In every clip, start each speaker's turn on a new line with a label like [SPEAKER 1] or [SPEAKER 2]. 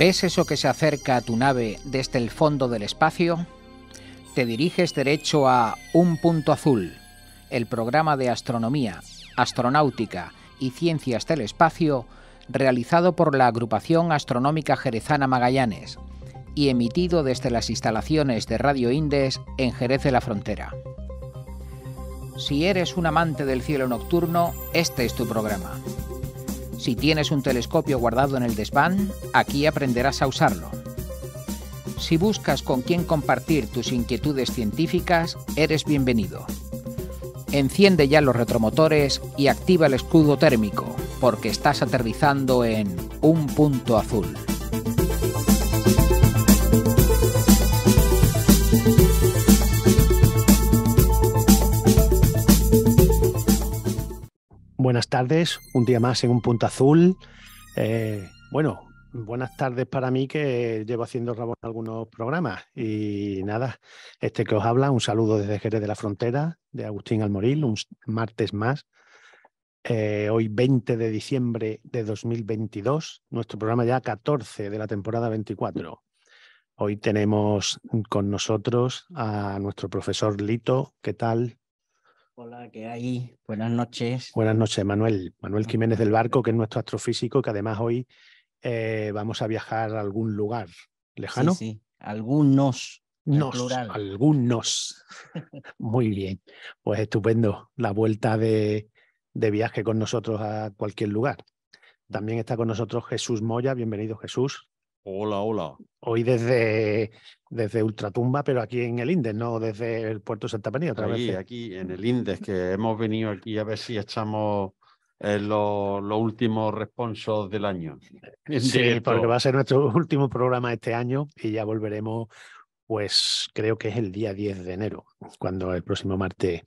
[SPEAKER 1] ¿Ves eso que se acerca a tu nave desde el fondo del espacio? Te diriges derecho a Un Punto Azul, el programa de astronomía, astronáutica y ciencias del espacio realizado por la Agrupación Astronómica Jerezana Magallanes y emitido desde las instalaciones de Radio Indes en Jerez de la Frontera. Si eres un amante del cielo nocturno, este es tu programa. Si tienes un telescopio guardado en el desván, aquí aprenderás a usarlo. Si buscas con quién compartir tus inquietudes científicas, eres bienvenido. Enciende ya los retromotores y activa el escudo térmico, porque estás aterrizando en un punto azul.
[SPEAKER 2] buenas tardes, un día más en un punto azul. Eh, bueno, buenas tardes para mí que llevo haciendo en algunos programas y nada, este que os habla, un saludo desde Jerez de la Frontera, de Agustín Almoril, un martes más. Eh, hoy 20 de diciembre de 2022, nuestro programa ya 14 de la temporada 24. Hoy tenemos con nosotros a nuestro profesor Lito. ¿Qué tal?
[SPEAKER 3] Hola, ¿qué hay? Buenas noches.
[SPEAKER 2] Buenas noches, Manuel. Manuel Jiménez del Barco, que es nuestro astrofísico, que además hoy eh, vamos a viajar a algún lugar lejano. Sí, sí. algunos. Nos, algunos. Muy bien. Pues estupendo. La vuelta de viaje con nosotros a cualquier lugar. También está con nosotros Jesús Moya. Bienvenido, Jesús. Hola, hola. Hoy desde, desde Ultratumba, pero aquí en el Indes, no desde el puerto de Santa María. Otra vez.
[SPEAKER 4] aquí en el Indes, que hemos venido aquí a ver si echamos en los últimos responsos del año. Sí, porque va
[SPEAKER 2] a ser nuestro último programa este año y ya volveremos, pues creo que es el día 10 de enero, cuando el próximo martes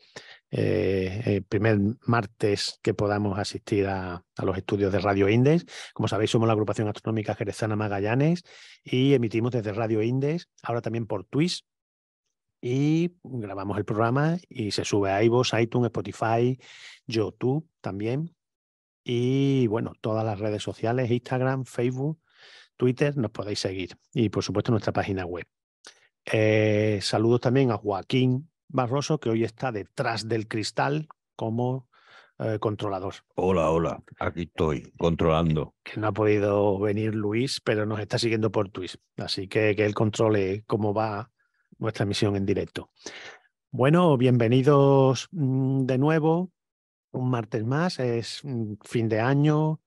[SPEAKER 2] eh, el primer martes que podamos asistir a, los estudios de Radio Indes. Como sabéis, somos la agrupación astronómica jerezana Magallanes y emitimos desde Radio Indes, ahora también por Twitch. Y grabamos el programa y se sube a iVoox, iTunes, Spotify, YouTube también. Y bueno, todas las redes sociales, Instagram, Facebook, Twitter, nos podéis seguir. Y por supuesto nuestra página web. Eh, saludos también a Joaquín, Barroso, que hoy está detrás del cristal como eh, controlador.
[SPEAKER 4] Hola, hola, aquí estoy, controlando.
[SPEAKER 2] Que no ha podido venir Luis, pero nos está siguiendo por Twitch, así que que él controle cómo va nuestra misión en directo. Bueno, bienvenidos mm, de nuevo, un martes más, es mm, fin de año,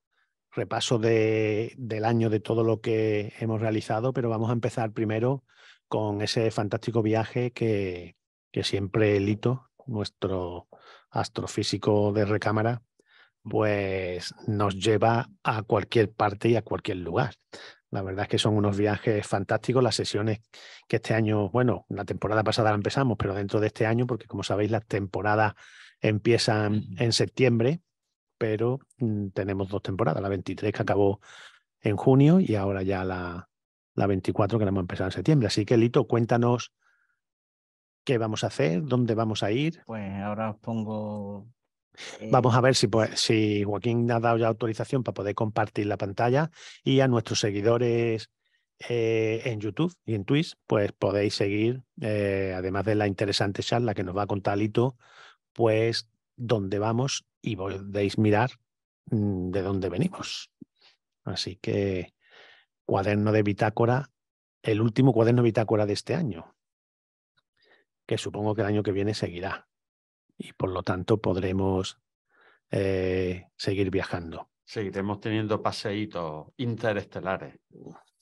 [SPEAKER 2] repaso del año de todo lo que hemos realizado, pero vamos a empezar primero con ese fantástico viaje que, que siempre Lito, nuestro astrofísico de recámara, pues nos lleva a cualquier parte y a cualquier lugar. La verdad es que son unos viajes fantásticos. Las sesiones que este año, bueno, la temporada pasada la empezamos, pero dentro de este año, porque como sabéis, las temporadas empiezan en septiembre, pero mm, tenemos dos temporadas, la 23 que acabó en junio y ahora ya la, la 24 que la hemos empezado en septiembre. Así que, Lito, cuéntanos ¿Qué vamos a hacer? ¿Dónde vamos a ir?
[SPEAKER 3] Pues ahora os pongo eh, Vamos a ver
[SPEAKER 2] si, pues, si Joaquín ha dado ya autorización para poder compartir la pantalla y a nuestros seguidores eh, en YouTube y en Twitch, pues podéis seguir, eh, además de la interesante charla que nos va a contar Lito, pues dónde vamos y podéis mirar mm, de dónde venimos. Así que cuaderno de bitácora, el último cuaderno de bitácora de este año que supongo que el año que viene seguirá y por lo tanto
[SPEAKER 4] podremos eh, seguir viajando. Seguiremos teniendo paseitos
[SPEAKER 3] interestelares.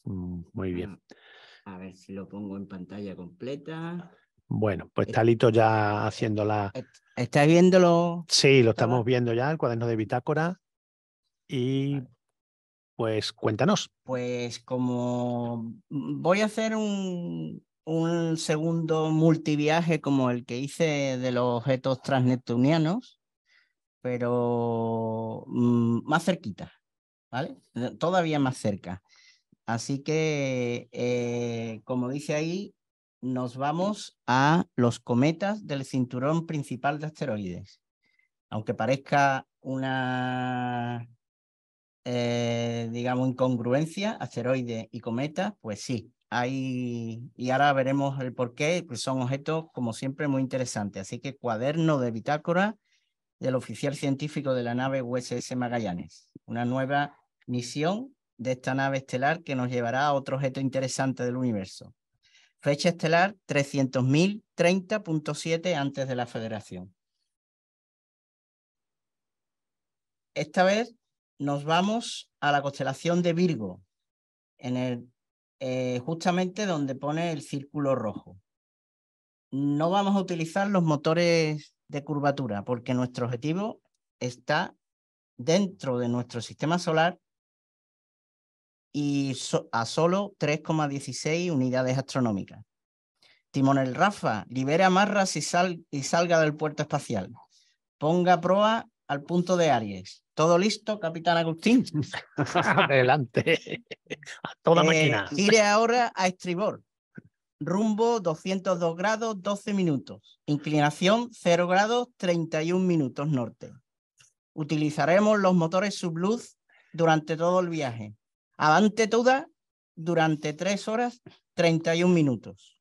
[SPEAKER 4] Mm, muy bien.
[SPEAKER 3] Mm, a ver si lo pongo en pantalla completa.
[SPEAKER 2] Bueno, pues eh, Talito ya eh, haciendo la... ¿Estáis viéndolo? Sí, lo estamos viendo ya, el cuaderno de bitácora. Y pues
[SPEAKER 3] cuéntanos. Pues como mm, voy a hacer un, un segundo multiviaje como el que hice de los objetos transneptunianos, pero mm, más cerquita, ¿vale? Eh, todavía más cerca. Así que, eh, como dice ahí, nos vamos a los cometas del cinturón principal de asteroides. Aunque parezca una, eh, digamos, incongruencia, asteroide y cometa pues sí, y ahora veremos el por qué, pues son objetos, como siempre, muy interesantes. Así que cuaderno de bitácora del oficial científico de la nave USS Magallanes. Una nueva misión de esta nave estelar que nos llevará a otro objeto interesante del universo. Fecha estelar 300.030.7 antes de la federación. Esta vez nos vamos a la constelación de Virgo, en el eh, justamente donde pone el círculo rojo. No vamos a utilizar los motores de curvatura porque nuestro objetivo está dentro de nuestro sistema solar y a solo 3,16 unidades astronómicas. Timonel Rafa, libera amarras y salga del puerto espacial. Ponga proa al punto de Aries. ¿Todo listo, Capitán Agustín? Adelante. A toda eh, máquina. Iré ahora a estribor. Rumbo 202 grados, 12 minutos. Inclinación 0 grados, 31 minutos norte. Utilizaremos los motores subluz durante todo el viaje. Avante toda durante 3 horas, 31 minutos.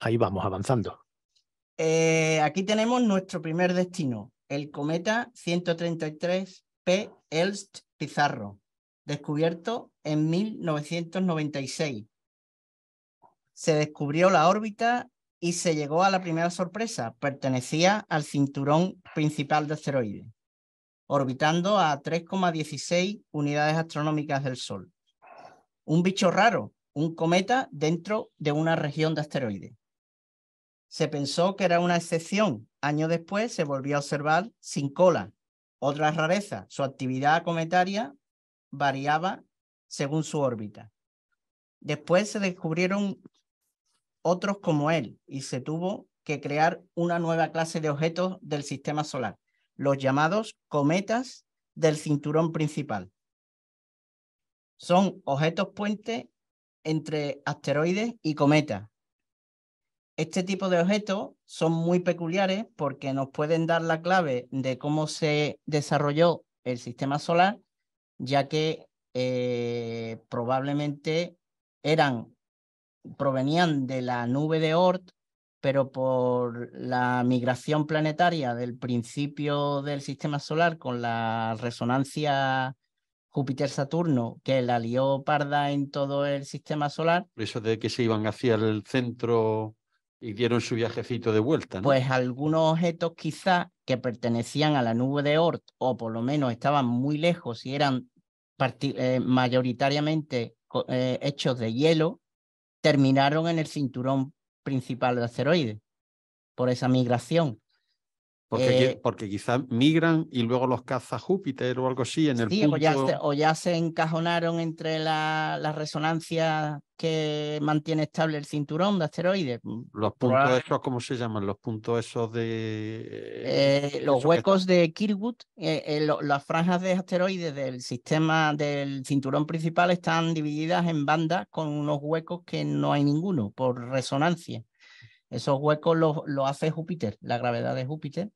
[SPEAKER 2] Ahí vamos avanzando.
[SPEAKER 3] Eh, aquí tenemos nuestro primer destino, el cometa 133P Elst Pizarro, descubierto en 1996. Se descubrió la órbita y se llegó a la primera sorpresa, pertenecía al cinturón principal de asteroides, orbitando a 3,16 unidades astronómicas del Sol. Un bicho raro, un cometa dentro de una región de asteroides. Se pensó que era una excepción. Años después se volvió a observar sin cola. Otra rareza, su actividad cometaria variaba según su órbita. Después se descubrieron otros como él y se tuvo que crear una nueva clase de objetos del sistema solar, los llamados cometas del cinturón principal. Son objetos puente entre asteroides y cometas este tipo de objetos son muy peculiares porque nos pueden dar la clave de cómo se desarrolló el sistema solar, ya que eh, probablemente eran, provenían de la nube de Oort, pero por la migración planetaria del principio del sistema solar con la resonancia Júpiter-Saturno, que la lió parda en todo el sistema solar. Eso de
[SPEAKER 4] que se iban hacia el centro y dieron su viajecito de vuelta. Pues
[SPEAKER 3] algunos objetos quizá que pertenecían a la nube de Oort o por lo menos estaban muy lejos y eran eh, mayoritariamente eh, hechos de hielo, terminaron en el cinturón principal de asteroides por esa migración.
[SPEAKER 4] Eh, porque, quizás migran y luego los caza Júpiter o algo así en el sí,
[SPEAKER 3] o, ya se, encajonaron entre la, la, resonancia que mantiene estable el cinturón de asteroides.
[SPEAKER 4] Mm, los puntos esos, ¿cómo se llaman? Los puntos esos de...
[SPEAKER 3] Eh, los huecos de Kirkwood, eh, las franjas de asteroides del sistema del cinturón principal están divididas en bandas con unos huecos que no hay ninguno por resonancia. Esos huecos los lo hace Júpiter, la gravedad de Júpiter.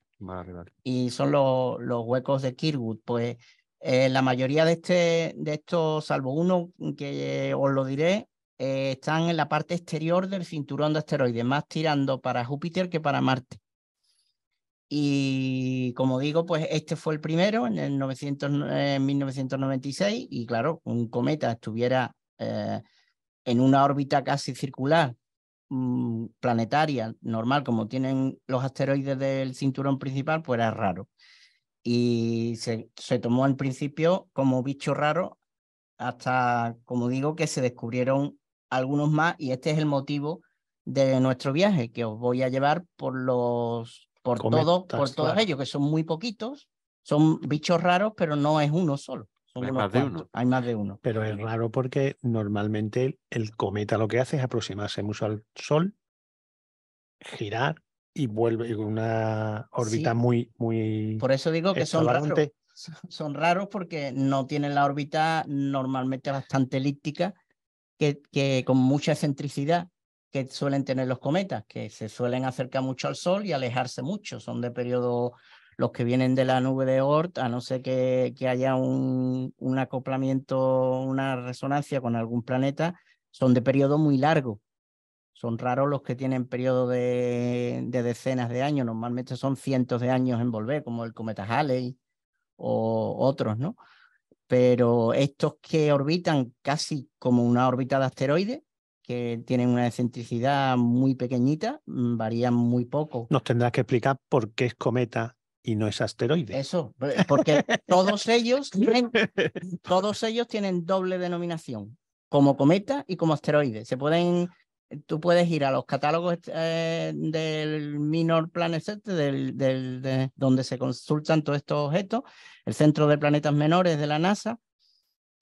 [SPEAKER 3] Y son los, huecos de Kirkwood. Pues eh, la mayoría de, este, de estos, salvo uno que os lo diré, eh, están en la parte exterior del cinturón de asteroides, más tirando para Júpiter que para Marte. Y como digo, pues este fue el primero en, el en 1996 y claro, un cometa estuviera eh, en una órbita casi circular Mm, planetaria normal como tienen los asteroides del cinturón principal, pues era raro. Y se, se tomó al principio como bicho raro hasta, como digo, que se descubrieron algunos más y este es el motivo de nuestro viaje, que os voy a llevar por los por todos, por ellos, que son muy poquitos, son bichos raros, pero no es uno solo
[SPEAKER 2] hay más de uno. Pero es raro porque normalmente el cometa lo que hace es aproximarse mucho al Sol, girar y vuelve en una órbita muy, muy. Por eso digo que son raros.
[SPEAKER 3] Son raros porque no tienen la órbita normalmente bastante elíptica, que, con mucha excentricidad que suelen tener los cometas, que se suelen acercar mucho al Sol y alejarse mucho. Son de periodo los que vienen de la nube de Oort, a no ser que, haya un, acoplamiento, una resonancia con algún planeta, son de periodo muy largo. Son raros los que tienen periodo de, de decenas de años, normalmente son cientos de años en volver, como el cometa Halley o otros, ¿no? Pero estos que orbitan casi como una órbita de asteroides, que tienen una excentricidad muy pequeñita, varían muy poco.
[SPEAKER 2] Nos tendrás que explicar por
[SPEAKER 3] qué es cometa y no es asteroide. Eso, eh, porque todos ellos tienen, todos ellos tienen doble denominación, como cometa y como asteroide. Se pueden, tú puedes ir a los catálogos eh, del Minor Planet Center, del, del, de, donde se consultan todos estos objetos, el Centro de Planetas Menores de la NASA,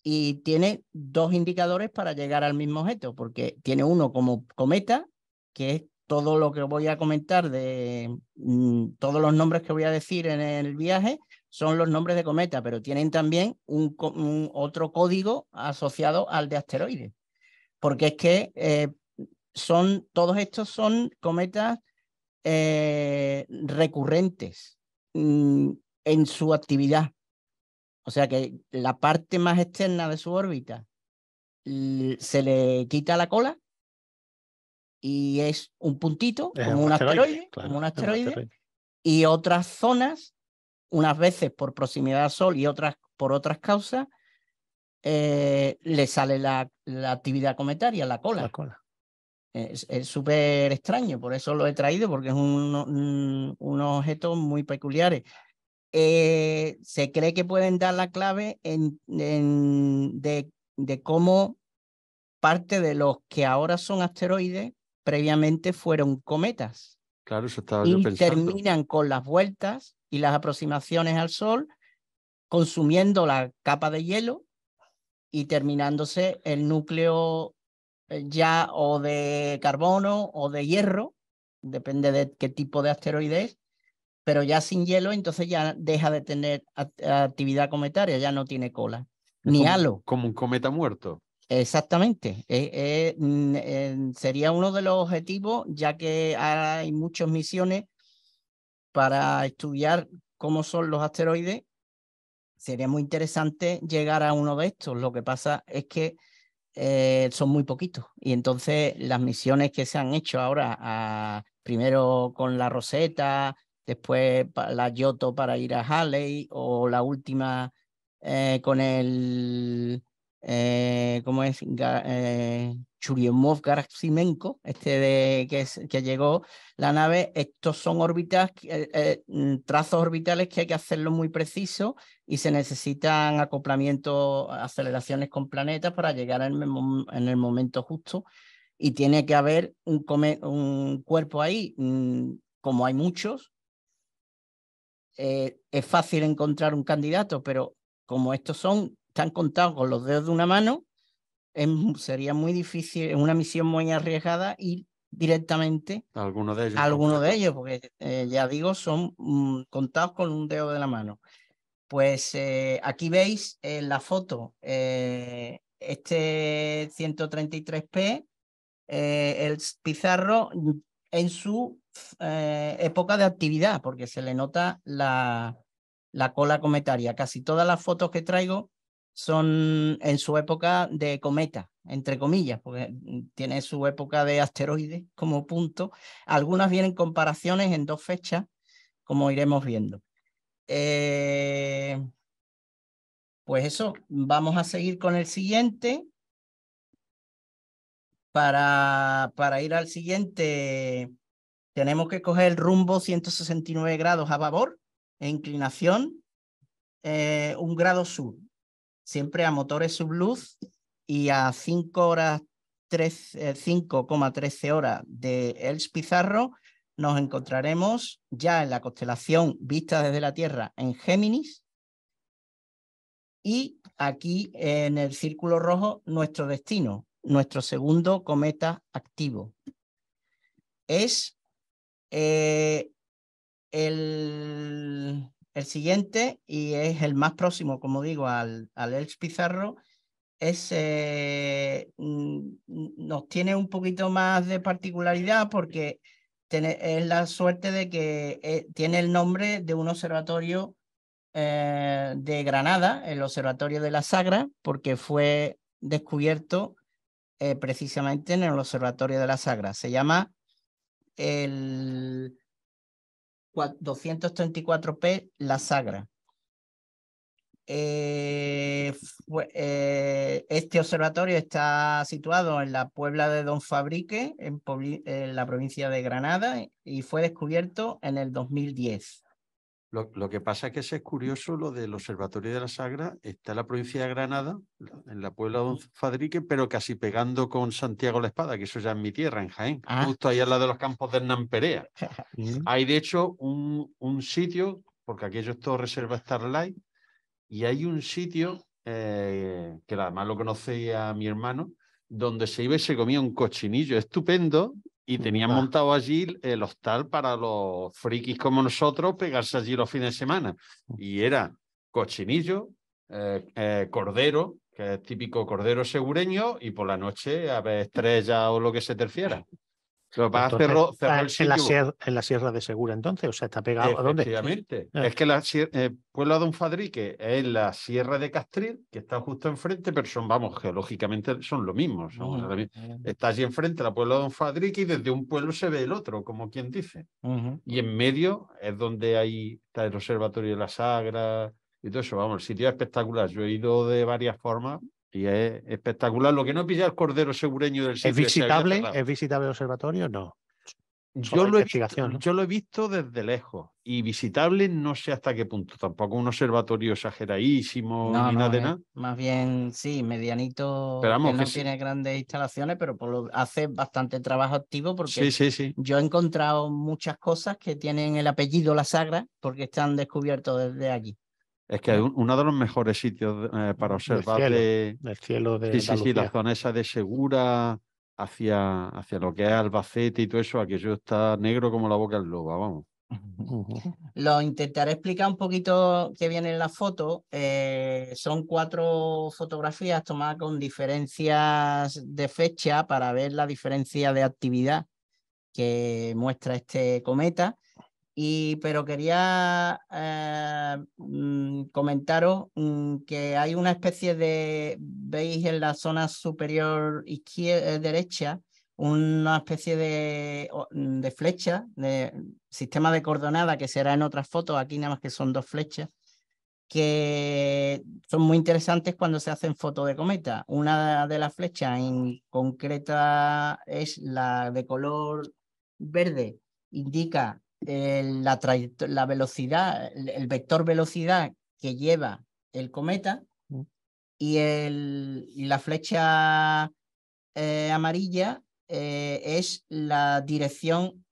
[SPEAKER 3] y tiene dos indicadores para llegar al mismo objeto, porque tiene uno como cometa, que es todo lo que voy a comentar de mm, todos los nombres que voy a decir en el viaje son los nombres de cometa, pero tienen también un, otro código asociado al de asteroides, porque es que eh, son todos estos son cometas eh, recurrentes mm, en su actividad. O sea que la parte más externa de su órbita se le quita la cola y es un puntito, como, un asteroide, un asteroide, y otras zonas, unas veces por proximidad al Sol y otras por otras causas, eh, le sale la, la, actividad cometaria, la cola. La cola. Es súper extraño, por eso lo he traído, porque es un, un, mm, unos objetos muy peculiares. Eh, se cree que pueden dar la clave en, en, de, de cómo parte de los que ahora son asteroides previamente fueron cometas.
[SPEAKER 4] Claro, terminan
[SPEAKER 3] con las vueltas y las aproximaciones al Sol, consumiendo la capa de hielo y terminándose el núcleo eh, ya o de carbono o de hierro, depende de qué tipo de asteroide es, pero ya sin hielo, entonces ya deja de tener actividad cometaria, ya no tiene cola, ni halo.
[SPEAKER 4] Como un cometa muerto. Exactamente.
[SPEAKER 3] Eh, eh, mm, sería uno de los objetivos, ya que hay muchas misiones para estudiar cómo son los asteroides. Sería muy interesante llegar a uno de estos. Lo que pasa es que eh, son muy poquitos. Y entonces las misiones que se han hecho ahora, ah, primero con la Rosetta, después la Yoto para ir a Halley, o la última con el eh, como es? Eh, Churyumov Garaximenko, este de, que, que llegó la nave, estos son órbitas, eh, mm, trazos orbitales que hay que hacerlo muy preciso y se necesitan acoplamientos, aceleraciones con planetas para llegar en el, momento justo y tiene que haber un cuerpo ahí, mm, como hay muchos. es fácil encontrar un candidato, pero como estos son están contados con los dedos de una mano, sería muy difícil, en una misión muy arriesgada ir directamente
[SPEAKER 4] a alguno de ellos, de ellos
[SPEAKER 3] porque eh, ya digo, son mm, contados con un dedo de la mano. Pues eh, aquí veis en eh, la foto este 133P, el Pizarro en su época de actividad, porque se le nota la, la, cola cometaria. Casi todas las fotos que traigo son en su época de cometa, entre comillas, porque tiene su época de asteroides como punto. Algunas vienen comparaciones en dos fechas, como iremos viendo. Eh, pues eso, vamos a seguir con el siguiente. Para, para ir al siguiente, tenemos que coger el rumbo 169 grados a babor, e inclinación eh, un grado sur siempre a motores subluz y a 5 horas 5,13 eh, horas de Els Pizarro, nos encontraremos ya en la constelación vista desde la Tierra en Géminis y aquí en el círculo rojo nuestro destino, nuestro segundo cometa activo. Es eh, el el siguiente, y es el más próximo, como digo, al, al Pizarro, eh, nos tiene un poquito más de particularidad porque tiene, es la suerte de que eh, tiene el nombre de un observatorio eh, de Granada, el Observatorio de la Sagra, porque fue descubierto precisamente en el Observatorio de la Sagra. Se llama el 234p La Sagra. Eh, eh, este observatorio está situado en la Puebla de Don Fabrique, en, la provincia de Granada, y fue descubierto en el 2010.
[SPEAKER 4] Lo, lo, que pasa es que ese es curioso lo del Observatorio de la Sagra. Está en la provincia de Granada, en la Puebla de Don Fadrique, pero casi pegando con Santiago la Espada, que eso ya es mi tierra, en Jaén, ah. justo ahí al lado de los campos de Hernán Perea.
[SPEAKER 1] Mm.
[SPEAKER 4] hay de hecho un, sitio, porque aquello es todo reserva Starlight, y hay un sitio eh, que además lo conocía mi hermano, donde se iba y se comía un cochinillo estupendo y tenían montado allí el hostal para los frikis como nosotros pegarse allí los fines de semana. Y era cochinillo, eh, eh, cordero, que es típico cordero segureño, y por la noche a ver estrella o lo que se terciera. Lo en,
[SPEAKER 2] la sierra, de Segura, entonces, o sea, está pegado a dónde.
[SPEAKER 4] Efectivamente. Es que la eh, pueblo Puebla Don Fadrique es la sierra de Castril, que está justo enfrente, pero son, vamos, geológicamente son lo mismo. Mm, mm. está allí enfrente la Puebla de Fadrique y desde un pueblo se ve el otro, como quien dice. Y en medio es donde hay está el Observatorio de la Sagra y todo eso. Vamos, el sitio es espectacular. Yo he ido de varias formas y es espectacular. Lo que no pilla el cordero segureño del sitio. ¿Es visitable?
[SPEAKER 2] ¿Es visitable el observatorio? No. Yo lo, he visto,
[SPEAKER 4] yo lo, he visto, desde lejos y visitable no sé hasta qué punto, tampoco un observatorio exageradísimo ni nada de eh. nada.
[SPEAKER 3] Más bien, sí, medianito, no tiene grandes instalaciones, pero hace bastante trabajo activo porque sí, sí, yo he encontrado muchas cosas que tienen el apellido La Sagra porque están descubiertos desde allí.
[SPEAKER 4] Es que es uno de los mejores sitios eh, para observar el
[SPEAKER 2] cielo, de.
[SPEAKER 4] la zona esa de Segura hacia, hacia lo que es Albacete y todo eso. Aquello está negro como la boca del lobo, vamos.
[SPEAKER 3] Lo intentaré explicar un poquito que viene en la foto. Eh, son cuatro fotografías tomadas con diferencias de fecha para ver la diferencia de actividad que muestra este cometa y, pero quería eh, mm, comentaros mm, que hay una especie de, veis en la zona superior izquierda, eh, derecha, una especie mm, de, flecha, de sistema de coordenada que será en otras fotos, aquí nada más que son dos flechas, que son muy interesantes cuando se hacen fotos de cometa. Una de las flechas en concreta es la de color verde, indica la, velocidad, el vector velocidad que lleva el cometa mm. y, la flecha eh, amarilla eh, es la dirección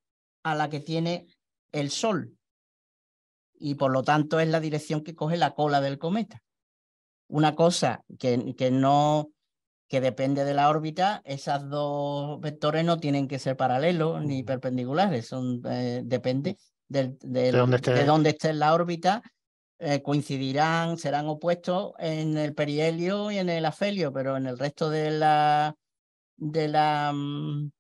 [SPEAKER 3] a la que tiene el Sol y por lo tanto es la dirección que coge la cola del cometa. Una cosa que, que no que depende de la órbita, esos dos vectores no tienen que ser paralelos ni perpendiculares, son, eh, depende del, de, dónde esté. la órbita, eh, coincidirán, serán opuestos en el perihelio y en el afelio, pero en el resto de la, de la mm,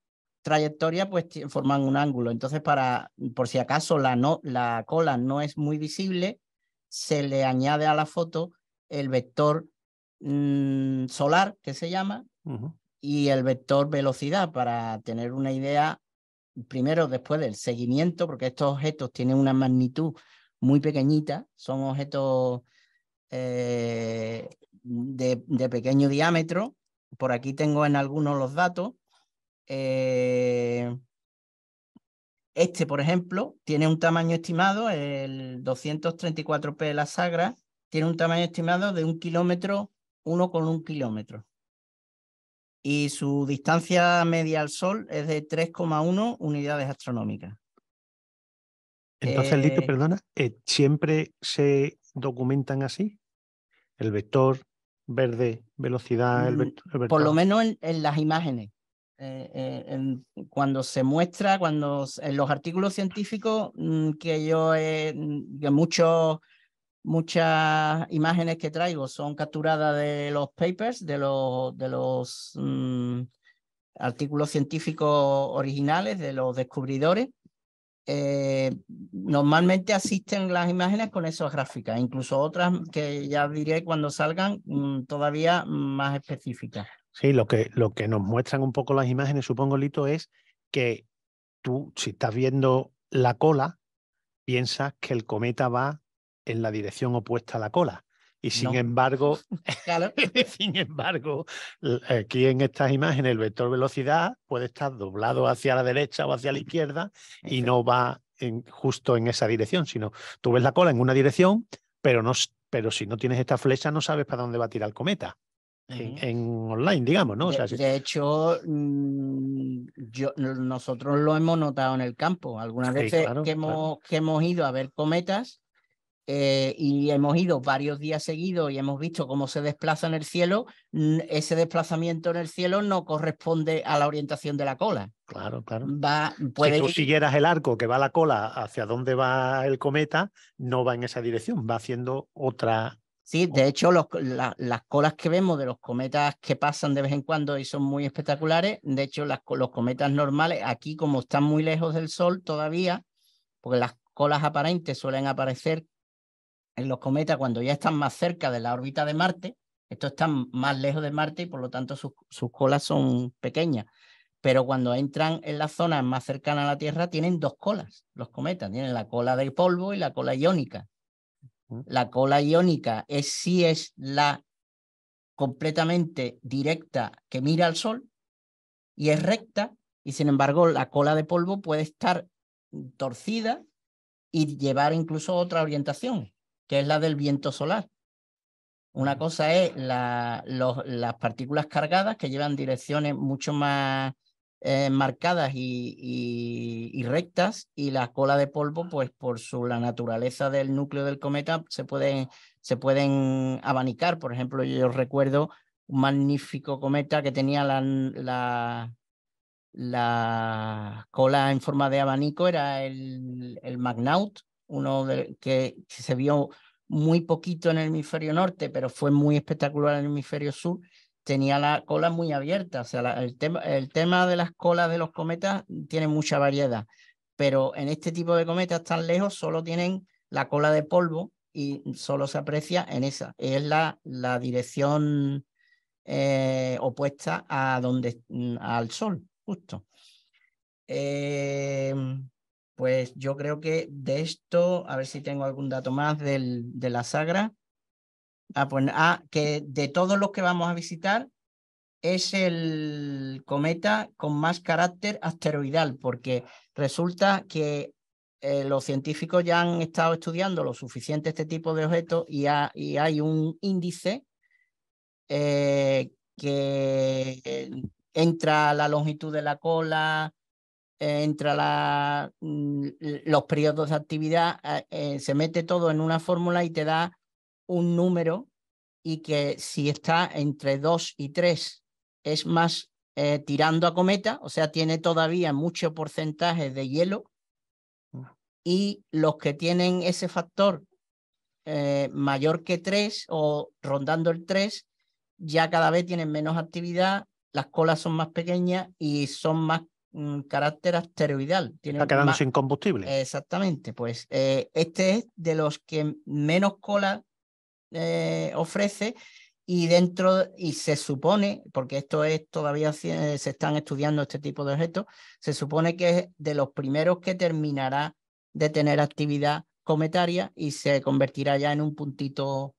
[SPEAKER 3] trayectoria pues forman un ángulo. Entonces, para, por si acaso la, no, la cola no es muy visible, se le añade a la foto el vector Mm, solar, que se llama, y el vector velocidad para tener una idea, primero después del seguimiento, porque estos objetos tienen una magnitud muy pequeñita, son objetos eh, de, pequeño diámetro. Por aquí tengo en algunos los datos. Eh, este, por ejemplo, tiene un tamaño estimado, el 234P de la Sagra, tiene un tamaño estimado de un kilómetro uno con un kilómetro. Y su distancia media al Sol es de 3,1 unidades astronómicas.
[SPEAKER 2] Entonces, Lito, eh, perdona, ¿eh, ¿siempre se documentan así? El vector verde, velocidad, el mm, vector, Por lo menos
[SPEAKER 3] en, las imágenes. Eh, cuando se muestra, cuando en los artículos científicos mm, que yo he, mm, que muchos muchas imágenes que traigo son capturadas de los papers, de los, de los mm, artículos científicos originales, de los descubridores. Eh, normalmente asisten las imágenes con esas gráficas, incluso otras que ya diré cuando salgan mm, todavía más específicas.
[SPEAKER 2] Sí, lo que, lo que nos muestran un poco las imágenes, supongo, Lito, es que tú, si estás viendo la cola, piensas que el cometa va en la dirección opuesta a la cola. Y sin embargo, sin embargo, eh, aquí en estas imágenes el vector velocidad puede estar doblado hacia la derecha o hacia la izquierda y no va justo en esa dirección, sino tú ves la cola en una dirección, pero, no, pero si no tienes esta flecha no sabes para dónde va a tirar el cometa. En, online, digamos, ¿no? de,
[SPEAKER 3] hecho, mm, nosotros lo hemos notado en el campo. Algunas veces que, que hemos ido a ver cometas, eh, y hemos ido varios días seguidos y hemos visto cómo se desplaza en el cielo, ese desplazamiento en el cielo no corresponde a la orientación de la cola.
[SPEAKER 2] Claro, claro. Va, Si tú siguieras el arco que va la cola hacia dónde va el cometa,
[SPEAKER 3] no va en esa dirección, va haciendo otra. Sí, de hecho, las colas que vemos de los cometas que pasan de vez en cuando y son muy espectaculares, de hecho, las, los cometas normales, aquí como están muy lejos del Sol todavía, porque las colas aparentes suelen aparecer en los cometas cuando ya están más cerca de la órbita de Marte, estos están más lejos de Marte y por lo tanto sus, colas son pequeñas. Pero cuando entran en la zona más cercana a la Tierra, tienen dos colas, los cometas. Tienen la cola de polvo y la cola iónica. La cola iónica es si es la completamente directa que mira al Sol y es recta, y sin embargo la cola de polvo puede estar torcida y llevar incluso otra orientación que es la del viento solar. Una cosa es las partículas cargadas que llevan direcciones mucho más eh, marcadas y, rectas y la cola de polvo, pues por su, la naturaleza del núcleo del cometa, se pueden, se pueden abanicar. Por ejemplo, yo recuerdo un magnífico cometa que tenía la, la, cola en forma de abanico, era el, el Magnaut, uno de, que se vio muy poquito en el hemisferio norte, pero fue muy espectacular en el hemisferio sur, tenía la cola muy abierta. O sea, el, tema, el tema de las colas de los cometas tiene mucha variedad, pero en este tipo de cometas tan lejos solo tienen la cola de polvo y solo se aprecia en esa. Es la, la dirección eh, opuesta a donde, mm, al Sol, justo. Eh, pues yo creo que de esto, a ver si tengo algún dato más de la sagra. Ah, pues, ah, que de todos los que vamos a visitar, es el cometa con más carácter asteroidal, porque resulta que eh, los científicos ya han estado estudiando lo suficiente este tipo de objetos y, hay un índice eh, que entra la longitud de la cola, entre mm, los periodos de actividad, ah, eh, se mete todo en una fórmula y te da un número y que si está entre 2 y 3 es más eh, tirando a cometa, o sea, tiene todavía mucho porcentaje de hielo mm. y los que tienen ese factor eh, mayor que 3 o rondando el 3, ya cada vez tienen menos actividad, las colas son más pequeñas y son más carácter asteroidal. Tiene Está quedando sin
[SPEAKER 2] combustible.
[SPEAKER 3] Exactamente, pues eh, este es de los que menos cola eh, ofrece y dentro, y se supone, porque esto es todavía eh, se están estudiando este tipo de objetos, se supone que es de los primeros que terminará de tener actividad cometaria y se convertirá ya en un puntito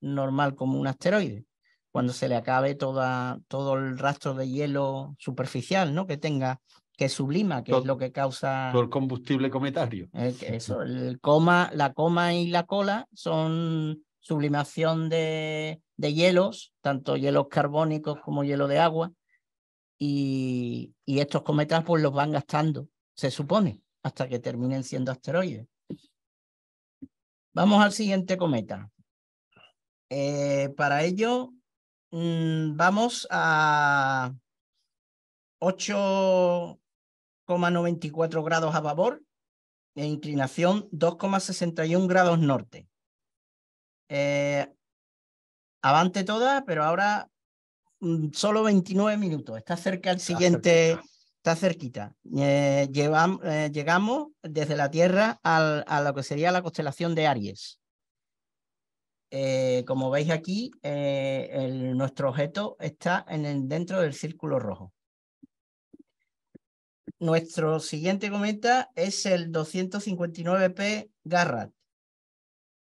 [SPEAKER 3] normal como un asteroide cuando se le acabe toda, todo el rastro de hielo superficial ¿no? que tenga, que sublima, que es lo que causa... Todo el
[SPEAKER 4] combustible cometario. Eh,
[SPEAKER 3] eso, el coma, la coma y la cola son sublimación de, hielos, tanto hielos carbónicos como hielo de agua, y, estos cometas pues los van gastando, se supone, hasta que terminen siendo asteroides. Vamos al siguiente cometa. Eh, para ello Mm, vamos a 8,94 grados a babor e inclinación 2,61 grados norte. Eh, avante toda, pero ahora mm, solo 29 minutos. Está cerca el siguiente, está cerquita. Eh, eh, llegamos desde la Tierra a lo que sería la constelación de Aries. Eh, como veis aquí, eh, nuestro objeto está en el, dentro del círculo rojo. Nuestro siguiente cometa es el 259P Garrat,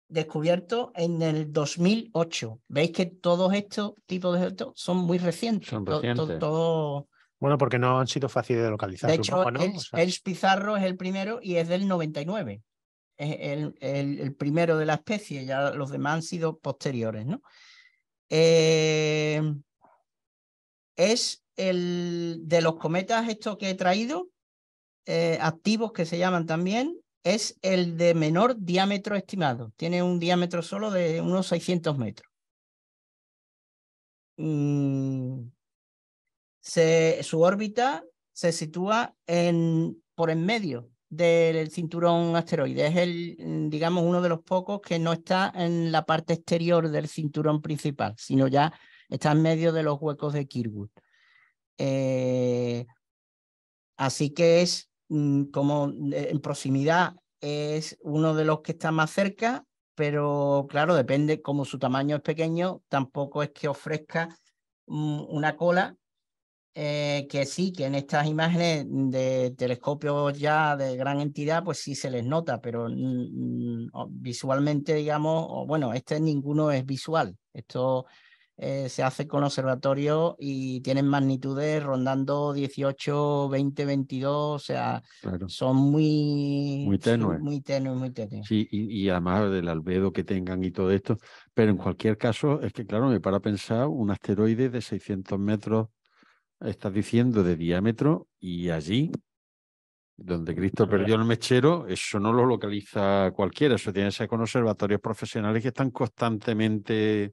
[SPEAKER 3] descubierto en el 2008. Veis que todos estos tipos de objetos son muy recientes. Son recientes.
[SPEAKER 2] Bueno, porque no han sido fáciles de localizar. el
[SPEAKER 3] Pizarro es el primero y es del 99 el, el, primero de la especie, ya los demás han sido posteriores, ¿no? Eh, es el de los cometas, estos que he traído, eh, activos que se llaman también, es el de menor diámetro estimado. Tiene un diámetro solo de unos 600 metros. Mm, su órbita se sitúa en, por en medio del cinturón asteroide. Es el, mm, digamos, uno de los pocos que no está en la parte exterior del cinturón principal, sino ya está en medio de los huecos de Kirkwood. Eh, así que es mm, como eh, en proximidad, es uno de los que está más cerca, pero claro, depende, como su tamaño es pequeño, tampoco es que ofrezca mm, una cola eh, que sí, que en estas imágenes de telescopios ya de gran entidad, pues sí se les nota, pero visualmente, digamos, bueno, este ninguno es visual. Esto eh, se hace con observatorios y tienen magnitudes rondando 18, 20, 22, o sea, son muy, muy tenues. Muy tenues, muy
[SPEAKER 4] Sí, y, además del albedo que tengan y todo esto, pero en cualquier caso, es que claro, me para pensar un asteroide de 600 metros estás diciendo de diámetro y allí donde Cristo perdió el mechero, eso no lo localiza cualquiera, eso tiene que ser con observatorios profesionales que están constantemente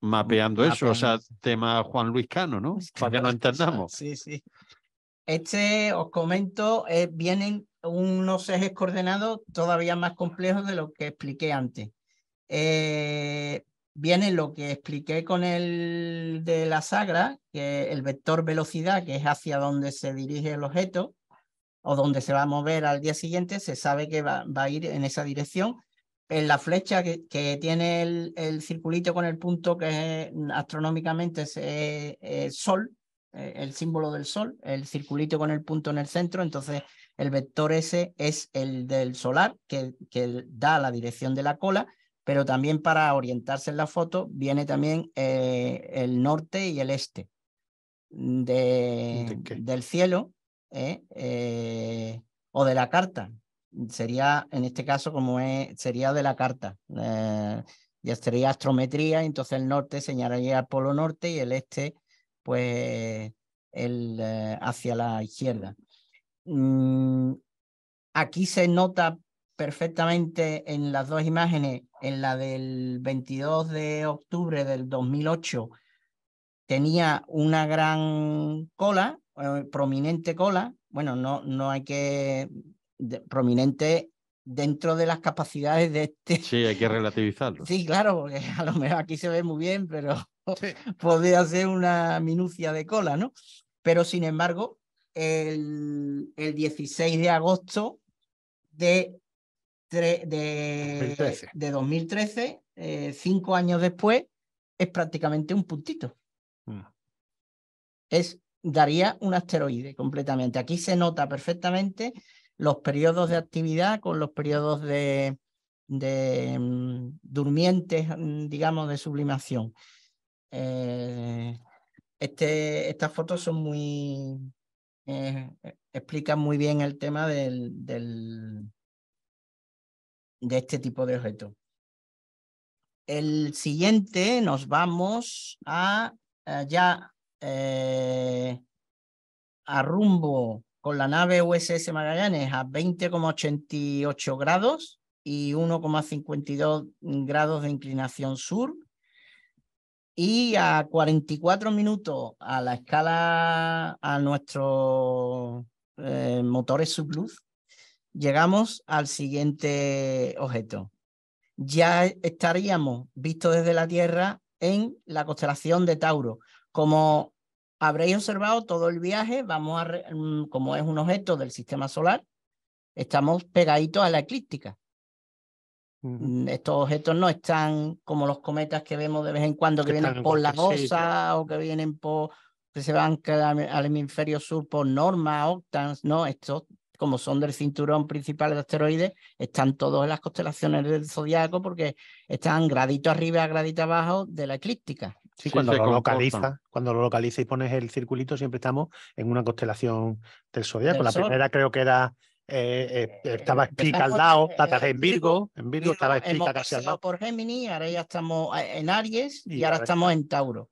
[SPEAKER 4] mapeando, eso, o sea, tema Juan Luis Cano, ¿no? Para que lo entendamos. Sí,
[SPEAKER 1] sí.
[SPEAKER 3] Este, os comento, eh, vienen unos ejes coordenados todavía más complejos de lo que expliqué antes. Eh, viene lo que expliqué con el de la sagra, que el vector velocidad, que es hacia donde se dirige el objeto o donde se va a mover al día siguiente, se sabe que va, a ir en esa dirección. En la flecha que, tiene el, circulito con el punto que mm, astronómicamente es, el eh, Sol, eh, el símbolo del Sol, el circulito con el punto en el centro, entonces el vector S es el del solar, que da la dirección de la cola, pero también para orientarse en la foto viene también eh, el norte y el este del cielo ¿eh? Eh, o de la carta. Sería, en este caso, como es, sería de la carta. ya sería astrometría, entonces el norte señalaría el polo norte y el este, pues, el, hacia la izquierda. Mm, aquí se nota perfectamente en las dos imágenes, en la del 22 de octubre del 2008, tenía una gran cola, eh, prominente cola, bueno, no, no hay que, prominente dentro de las capacidades de este.
[SPEAKER 4] Sí, hay que relativizarlo. Sí,
[SPEAKER 3] claro, porque a lo mejor aquí se ve muy bien, pero podría ser una minucia de cola, ¿no? Pero sin embargo, el 16 de agosto de de, de 2013, eh, cinco años después, es prácticamente un puntito. Mm. Es, daría un asteroide completamente. Aquí se nota perfectamente los periodos de actividad con los periodos de, de mm, durmientes, mm, digamos, de sublimación. Eh, este, estas fotos son muy... Eh, explican muy bien el tema del de este tipo de objeto. El siguiente nos vamos a, eh, ya eh, a rumbo con la nave USS Magallanes a 20,88 grados y 1,52 grados de inclinación sur. Y a 44 minutos a la escala a nuestros eh, motores subluz llegamos al siguiente objeto. Ya estaríamos, visto desde la Tierra, en la constelación de Tauro. Como habréis observado todo el viaje, vamos a, mm, como es un objeto del sistema solar, estamos pegaditos a la eclíptica. Mm, estos objetos no están como los cometas que vemos de vez en cuando, que, vienen por la cosa o que vienen por que se van al hemisferio sur por norma, octans, no, estos como son del cinturón principal de asteroides, están todos en las constelaciones del zodiaco porque están gradito arriba, gradito abajo de la eclíptica. Sí,
[SPEAKER 2] cuando lo localiza, cuando lo localiza y pones el circulito, siempre estamos en una constelación del zodiaco. La primera creo que era eh, eh, eh, estaba explica al lado, en Virgo, en Virgo estaba explica casi al lado.
[SPEAKER 3] Por Géminis, ahora ya estamos en Aries y, ahora estamos en Tauro.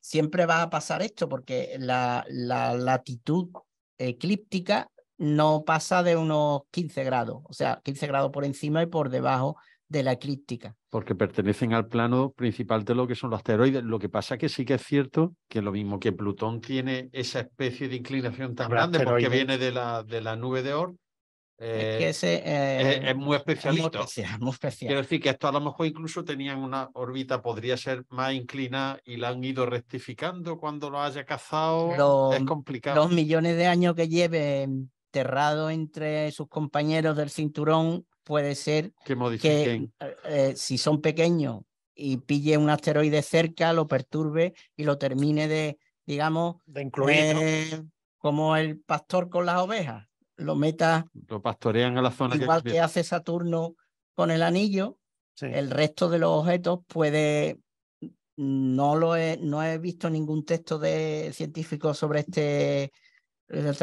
[SPEAKER 3] siempre va a pasar esto porque la latitud eclíptica no pasa de unos 15 grados, o sea, 15 grados por encima y por debajo de la eclíptica.
[SPEAKER 4] Porque pertenecen al plano principal de lo que son los asteroides. Lo que pasa que sí que es cierto que lo mismo que Plutón tiene esa especie de inclinación tan grande porque viene de la, de la nube de Oort, es eh, ese, eh, es, muy especialista. especial, Quiero decir que esto a lo mejor incluso tenían una órbita, podría ser más inclina y la han ido rectificando cuando lo haya cazado. es complicado. Los
[SPEAKER 3] millones de años que lleve enterrado entre sus compañeros del cinturón puede ser que, eh, si son pequeños y pille un asteroide cerca, lo perturbe y lo termine de, digamos, incluir. Como el pastor con las ovejas lo metas.
[SPEAKER 4] Lo pastorean a la zona. Igual que,
[SPEAKER 3] hace Saturno con el anillo, el resto de los objetos puede. No, lo he, no he visto ningún texto de científico sobre este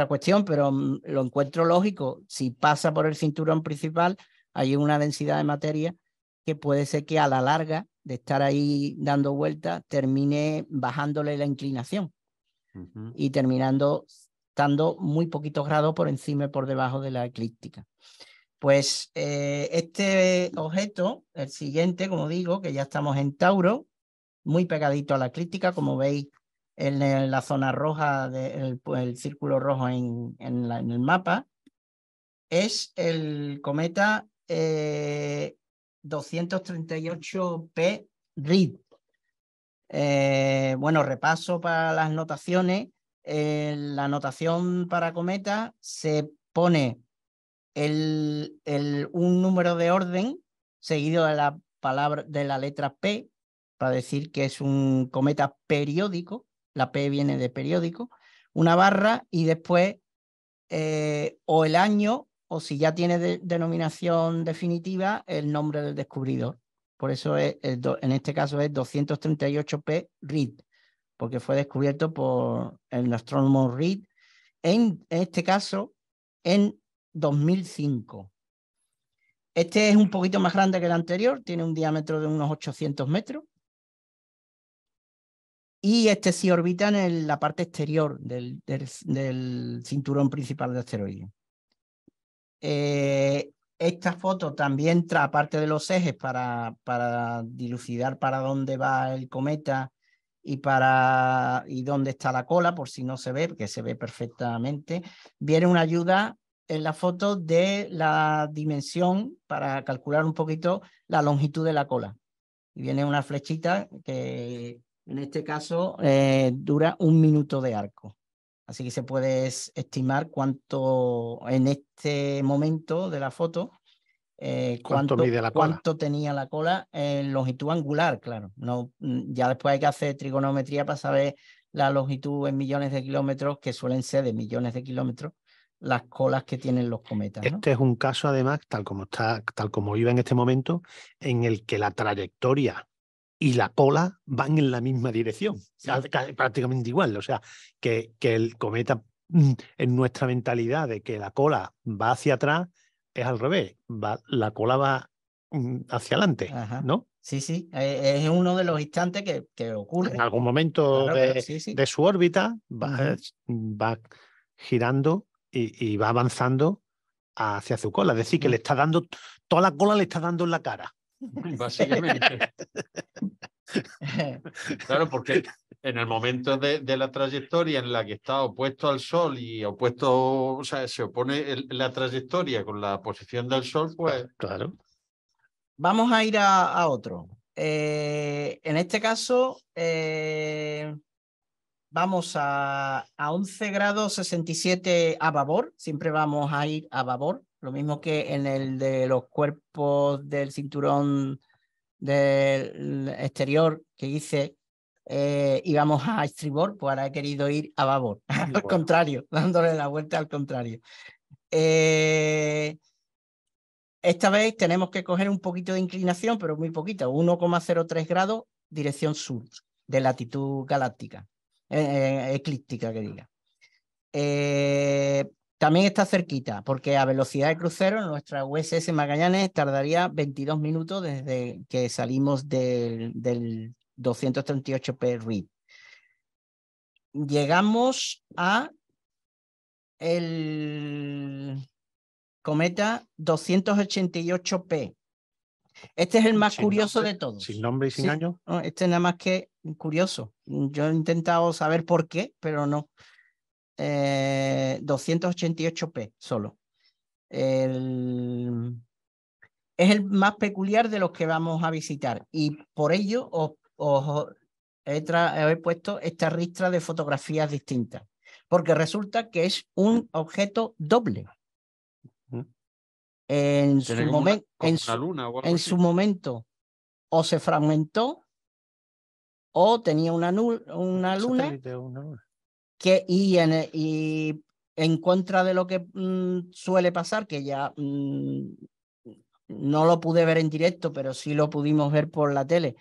[SPEAKER 3] cuestión, pero mm, lo encuentro lógico. Si pasa por el cinturón principal, hay una densidad de materia que puede ser que a la larga de estar ahí dando vueltas termine bajándole la inclinación y terminando estando muy poquitos grados por encima y por debajo de la eclíptica. Pues eh, este objeto, el siguiente, como digo, que ya estamos en Tauro, muy pegadito a la eclíptica, como veis en, la zona roja, del el círculo rojo en, el mapa, es el cometa 238P eh, Reed. Eh, bueno, repaso para las notaciones la anotación para cometa se pone un número de orden seguido de la palabra de la letra P para decir que es un cometa periódico. La P viene de periódico, una barra y después eh, o el año o si ya tiene denominación definitiva el nombre del descubridor. Por eso es, en este caso es 238P porque fue descubierto por el astrónomo Reed, en, este caso en 2005. Este es un poquito más grande que el anterior, tiene un diámetro de unos 800 metros. Y este sí orbita en la parte exterior del, cinturón principal de asteroides. Eh, esta foto también, trae parte de los ejes, para dilucidar para dónde va el cometa y para y dónde está la cola, por si no se ve, que se ve perfectamente, viene una ayuda en la foto de la dimensión para calcular un poquito la longitud de la cola. Y viene una flechita que en este caso eh, dura un minuto de arco. Así que se puede estimar cuánto en este momento de la foto eh, cuánto, la cola? cuánto, tenía la cola en eh, longitud angular, claro. No, mm, ya después hay que hacer trigonometría para saber la longitud en millones de kilómetros, que suelen ser de millones de kilómetros, las colas que tienen los cometas.
[SPEAKER 2] Este es un caso, además, tal como está, tal como iba en este momento, en el que la trayectoria y la cola van en la misma dirección, prácticamente igual. O sea, que el cometa, mm, en nuestra mentalidad de que la cola va hacia atrás, es al revés, la cola va mm, hacia adelante, ¿no?
[SPEAKER 3] Sí, sí, e, es uno de los instantes que, que ocurre. En algún
[SPEAKER 2] momento de, su órbita va, mm, va girando y, y, va avanzando hacia su cola, es decir, que le está dando, toda la cola le está dando en la cara.
[SPEAKER 4] Básicamente. claro, porque en el momento de, de, la trayectoria en la que está opuesto al Sol y opuesto, o sea, se opone la trayectoria con la posición del Sol, pues...
[SPEAKER 3] Claro. Vamos a ir a, a otro. Eh, en este caso, eh, vamos a, a 11 grados 67 a babor, siempre vamos a ir a babor, lo mismo que en el de los cuerpos del cinturón del exterior que hice íbamos eh, a estribor, pues ahora he querido ir a babor, al contrario, dándole la vuelta al contrario. Eh, esta vez tenemos que coger un poquito de inclinación, pero muy poquita, 1,03 grados dirección sur de latitud galáctica, eh, eclíptica que diga. también está cerquita, porque a velocidad de crucero nuestra USS Magallanes tardaría 22 minutos desde que salimos del 238p read. Llegamos a el cometa 288p. Este es el más curioso de
[SPEAKER 2] todos. Sin nombre y sin año.
[SPEAKER 3] este es nada más que curioso. Yo he intentado saber por qué, pero no. 288p eh, solo. es el más peculiar de los que vamos a visitar y por ello os he, puesto esta ristra de fotografías distintas, porque resulta que es un objeto doble. En su, en, su, momento o se fragmentó o tenía una, luna, que y en, y en, contra de lo que mm, suele pasar, que ya mm, no lo pude ver en directo, pero sí lo pudimos ver por la tele,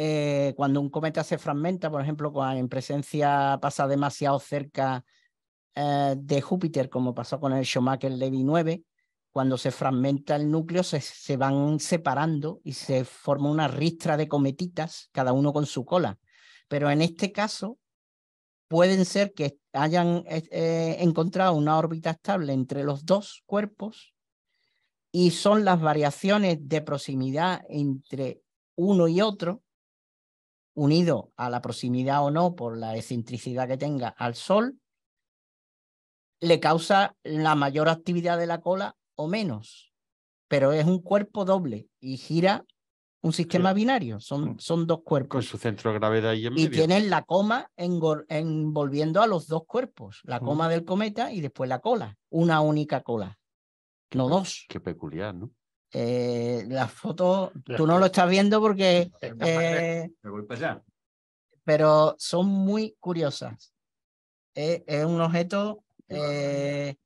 [SPEAKER 3] eh, cuando un cometa se fragmenta, por ejemplo, en presencia pasa demasiado cerca eh, de Júpiter, como pasó con el Schumacher-Levy 9, cuando se fragmenta el núcleo se, se, van separando y se forma una ristra de cometitas, cada uno con su cola. Pero en este caso, pueden ser que hayan eh, encontrado una órbita estable entre los dos cuerpos y son las variaciones de proximidad entre uno y otro unido a la proximidad o no por la excentricidad que tenga al Sol, le causa la mayor actividad de la cola o menos. Pero es un cuerpo doble y gira un sistema binario, son, mm, son dos cuerpos. Con su centro de
[SPEAKER 4] gravedad y en Y tienen
[SPEAKER 3] la coma envolviendo a los dos cuerpos, la mm. coma del cometa y después la cola, una única cola,
[SPEAKER 4] no dos. Qué peculiar, ¿no?
[SPEAKER 3] Eh, las fotos, tú no lo estás viendo porque... Eh, pero son muy curiosas. Eh, es un objeto eh,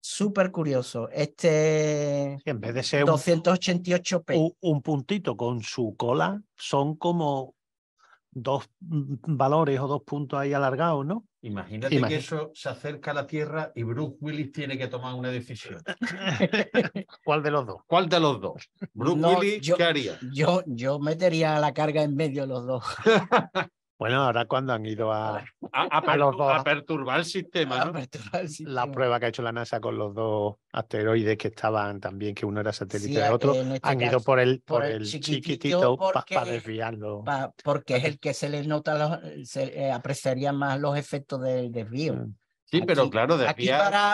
[SPEAKER 3] súper curioso. Este... en vez de ser
[SPEAKER 2] 288p. un puntito con su cola, son como dos mm, mm, valores o dos puntos ahí alargados, ¿no?
[SPEAKER 4] Imagínate, que eso se acerca a la Tierra y Bruce Willis tiene que tomar una decisión. ¿Cuál de los dos? ¿Cuál de los dos?
[SPEAKER 3] Bruce Willis, ¿qué haría? Yo, yo metería la carga en medio de los dos.
[SPEAKER 4] Bueno,
[SPEAKER 2] ahora cuando han ido a,
[SPEAKER 4] ah, a, perturbar el sistema,
[SPEAKER 2] La prueba que ha hecho la NASA con los dos asteroides que estaban también, que uno era satélite del otro, este han ido por el, por, chiquitito, para desviarlo.
[SPEAKER 3] porque es el que se les nota, se eh, apreciaría más los efectos del desvío. Mm. Sí, pero claro, aquí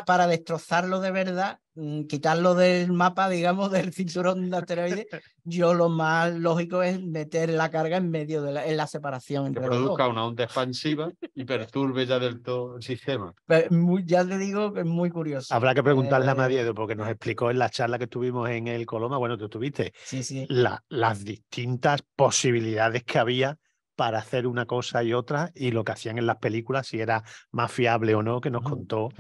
[SPEAKER 3] para, destrozarlo de verdad, mm, quitarlo del mapa, digamos, del cinturón de asteroides, yo lo más lógico es meter la carga en medio de la, separación. que produzca
[SPEAKER 4] una onda expansiva y perturbe ya del todo el sistema.
[SPEAKER 3] Pues, ya te digo que es muy curioso. Habrá que preguntarle eh, a Madiedo,
[SPEAKER 2] porque nos explicó en la charla que tuvimos en el Coloma, bueno, tú estuviste, las distintas posibilidades que había para hacer una cosa y otra y lo que hacían en las películas, si era más fiable o no, que nos contó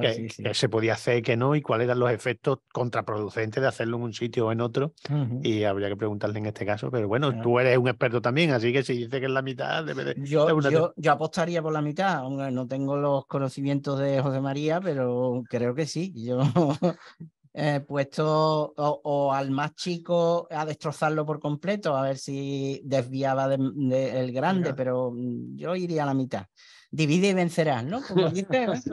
[SPEAKER 2] que, se podía hacer y que no y cuáles eran los efectos contraproducentes de hacerlo en un sitio o en otro. Y habría que preguntarle en este caso, pero bueno, tú eres un experto también, así que si dice que es la mitad,
[SPEAKER 3] debe de... Yo, yo, apostaría por la mitad, no tengo los conocimientos de José María, pero creo que sí. Yo Eh, puesto o, al más chico a destrozarlo por completo, a ver si desviaba del grande, pero mm, yo iría a la mitad. Divide y vencerás, ¿no? Como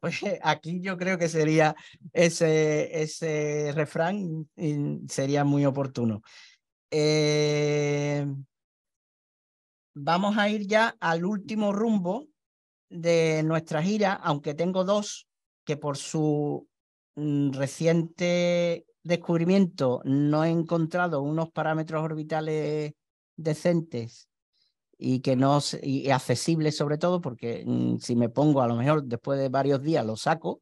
[SPEAKER 3] pues aquí yo creo que sería ese, ese refrán, sería muy oportuno. Eh, vamos a ir ya al último rumbo de nuestra gira, aunque tengo dos que por su Mm, reciente descubrimiento no he encontrado unos parámetros orbitales decentes y que no y accesibles sobre todo porque mm, si me pongo a lo mejor después de varios días lo saco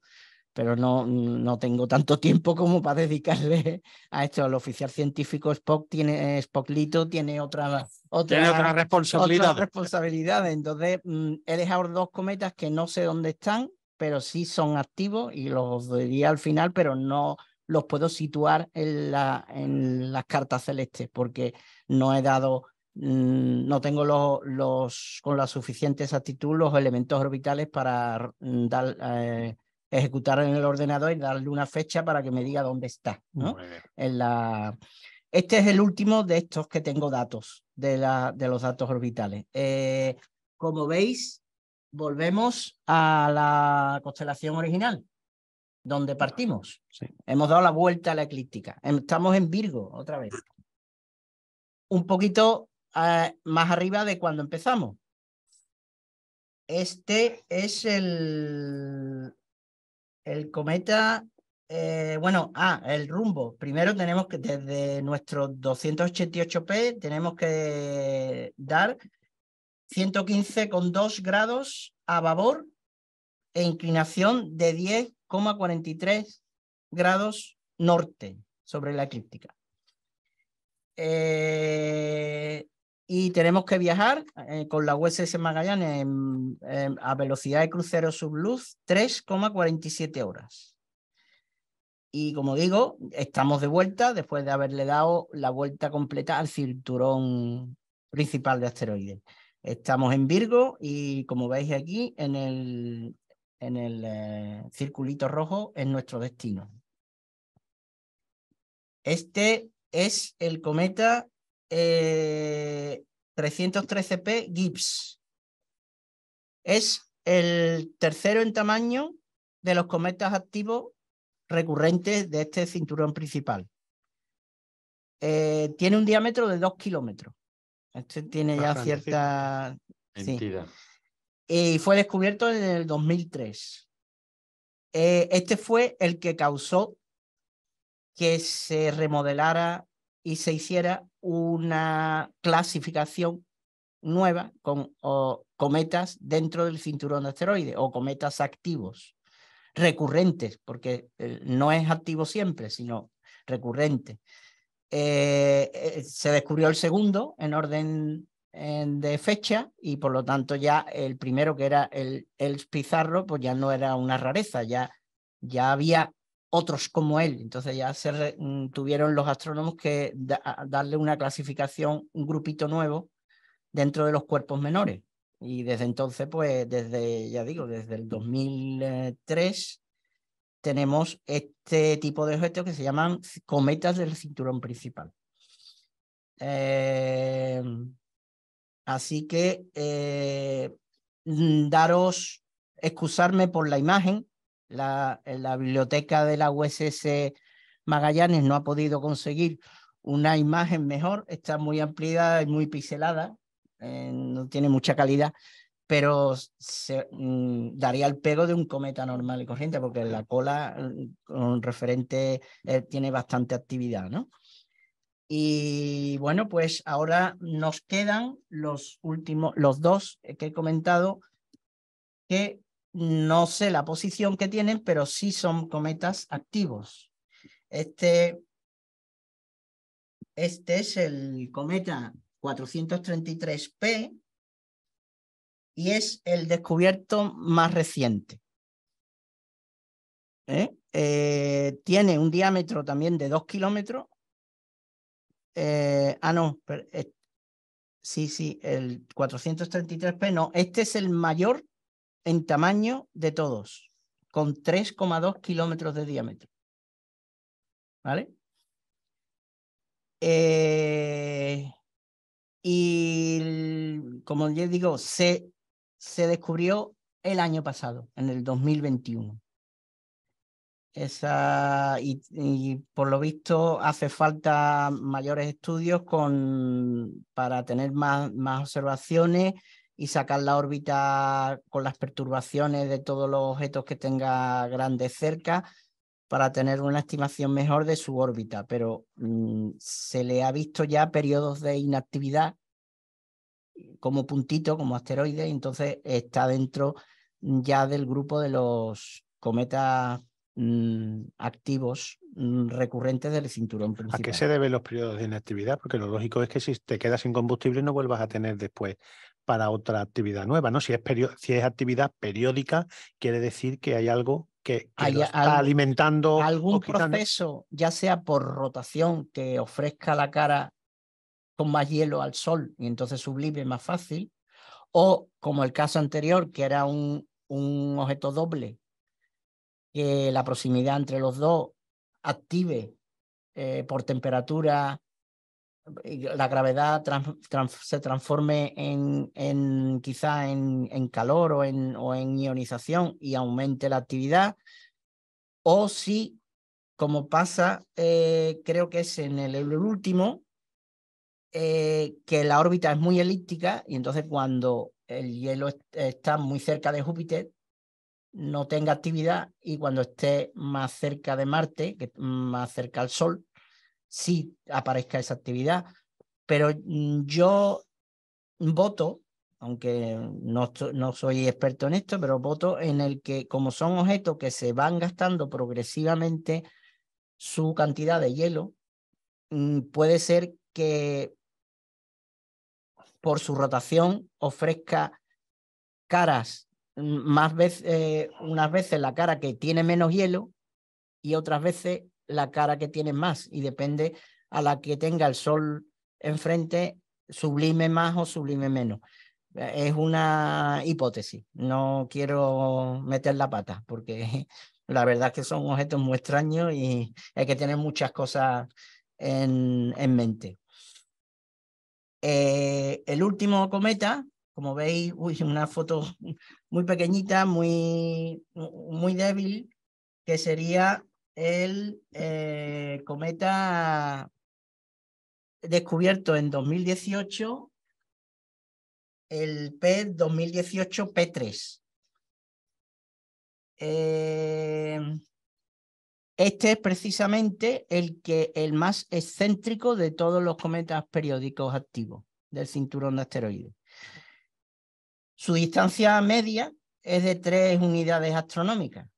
[SPEAKER 3] pero no, mm, no tengo tanto tiempo como para dedicarle a esto. El oficial científico Spock tiene, eh, Spocklito tiene otra, otra, responsabilidad. Otra responsabilidad. Entonces, he dejado dos cometas que no sé dónde están, pero sí son activos y los diría al final, pero no los puedo situar en, las cartas celestes porque no he dado, mm, no tengo los, los, con la suficiente exactitud los elementos orbitales para eh, ejecutar en el ordenador y darle una fecha para que me diga dónde está. Este es el último de estos que tengo datos, de, los datos orbitales. Eh, como veis, volvemos a la constelación original, donde partimos. Hemos dado la vuelta a la eclíptica. Estamos en Virgo otra vez. Un poquito eh, más arriba de cuando empezamos. Este es el, el cometa, eh, bueno, ah, el rumbo. Primero tenemos que, desde nuestro 288P, tenemos que dar 115,2 grados a babor e inclinación de 10,43 grados norte sobre la eclíptica. Eh, y tenemos que viajar eh, con la USS Magallanes a velocidad de crucero subluz 3,47 horas. Y como digo, estamos de vuelta después de haberle dado la vuelta completa al cinturón principal de asteroides. Estamos en Virgo y como veis aquí en el, eh, circulito rojo es nuestro destino. Este es el cometa 313P eh, Gibbs. Es el tercero en tamaño de los cometas activos recurrentes de este cinturón principal. Eh, tiene un diámetro de 2 kilómetros este tiene ya cierta Y fue descubierto en el 2003. Eh, este fue el que causó que se remodelara y se hiciera una clasificación nueva con cometas dentro del cinturón de asteroides o cometas activos, recurrentes, porque eh, no es activo siempre, sino recurrente. Eh, eh, se descubrió el segundo en orden de fecha y por lo tanto ya el primero que era el, el Pizarro pues ya no era una rareza, ya, ya había otros como él. Entonces ya se mm, tuvieron los astrónomos que darle una clasificación, un grupito nuevo dentro de los cuerpos menores. Y desde entonces, pues desde, ya digo, desde el 2003 tenemos este tipo de objetos que se llaman cometas del cinturón principal. Eh, así que eh, daros, excusarme por la imagen, la, biblioteca de la USS Magallanes no ha podido conseguir una imagen mejor, está muy ampliada y muy pixelada, eh, no tiene mucha calidad, pero mm, daría el pego de un cometa normal y corriente, porque la cola mm, con referente eh, tiene bastante actividad, ¿no? Y bueno, pues ahora nos quedan los últimos, los dos que he comentado, que no sé la posición que tienen, pero sí son cometas activos. Este, este es el cometa 433P, y es el descubierto más reciente. ¿Eh? Eh, tiene un diámetro también de 2 kilómetros. Eh, ah, no, sí, sí, el 433P, no, este es el mayor en tamaño de todos, con 3,2 kilómetros de diámetro. ¿Vale? y como ya digo, se se descubrió el año pasado, en el 2021. Esa, y, por lo visto hace falta mayores estudios con, para tener más, más observaciones y sacar la órbita con las perturbaciones de todos los objetos que tenga grandes cerca para tener una estimación mejor de su órbita, pero mm, se le ha visto ya periodos de inactividad como puntito, como asteroide, y entonces está dentro ya del grupo de los cometas mm, activos mm, recurrentes del cinturón principal. ¿A qué se
[SPEAKER 2] deben los periodos de inactividad? Porque lo lógico es que si te quedas sin combustible no vuelvas a tener después para otra actividad nueva, ¿no? Si es, si es actividad periódica, quiere decir que hay algo
[SPEAKER 3] que, está alimentando. Algún proceso, ya sea por rotación que ofrezca la cara con más hielo al sol y entonces sublime más fácil, o como el caso anterior, que era un, objeto doble, que la proximidad entre los dos active eh, por temperatura la gravedad se transforme en, en quizá en, calor o en, o en, ionización y aumente la actividad, o si, como pasa, eh, creo que es en el último, eh, que la órbita es muy elíptica y entonces cuando el hielo está muy cerca de Júpiter no tenga actividad y cuando esté más cerca de Marte, que más cerca al Sol, sí aparezca esa actividad. Pero mm, yo voto, aunque no, no soy experto en esto, pero voto en el que como son objetos que se van gastando progresivamente su cantidad de hielo, mm, puede ser que por su rotación ofrezca caras, más veces, eh, unas veces la cara que tiene menos hielo y otras veces la cara que tiene más. Y depende a la que tenga el sol enfrente, sublime más o sublime menos. Eh, es una hipótesis, no quiero meter la pata porque la verdad es que son objetos muy extraños y hay que tener muchas cosas en mente. Eh, el último cometa, como veis, una foto muy pequeñita, muy, muy débil, que sería el eh, cometa descubierto en 2018, el P2018 P3. Este es precisamente el, que, el más excéntrico de todos los cometas periódicos activos del cinturón de asteroides. Su distancia media es de tres unidades astronómicas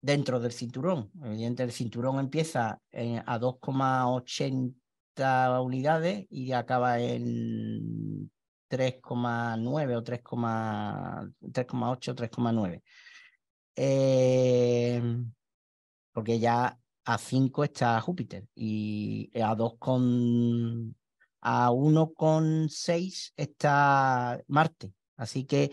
[SPEAKER 3] dentro del cinturón. Evidentemente, el cinturón empieza eh, a 2,80 unidades y acaba en 3,9 o 3,8 o 3,9. Eh, porque ya a 5 está Júpiter y a 2 con a 1,6 está Marte. Así que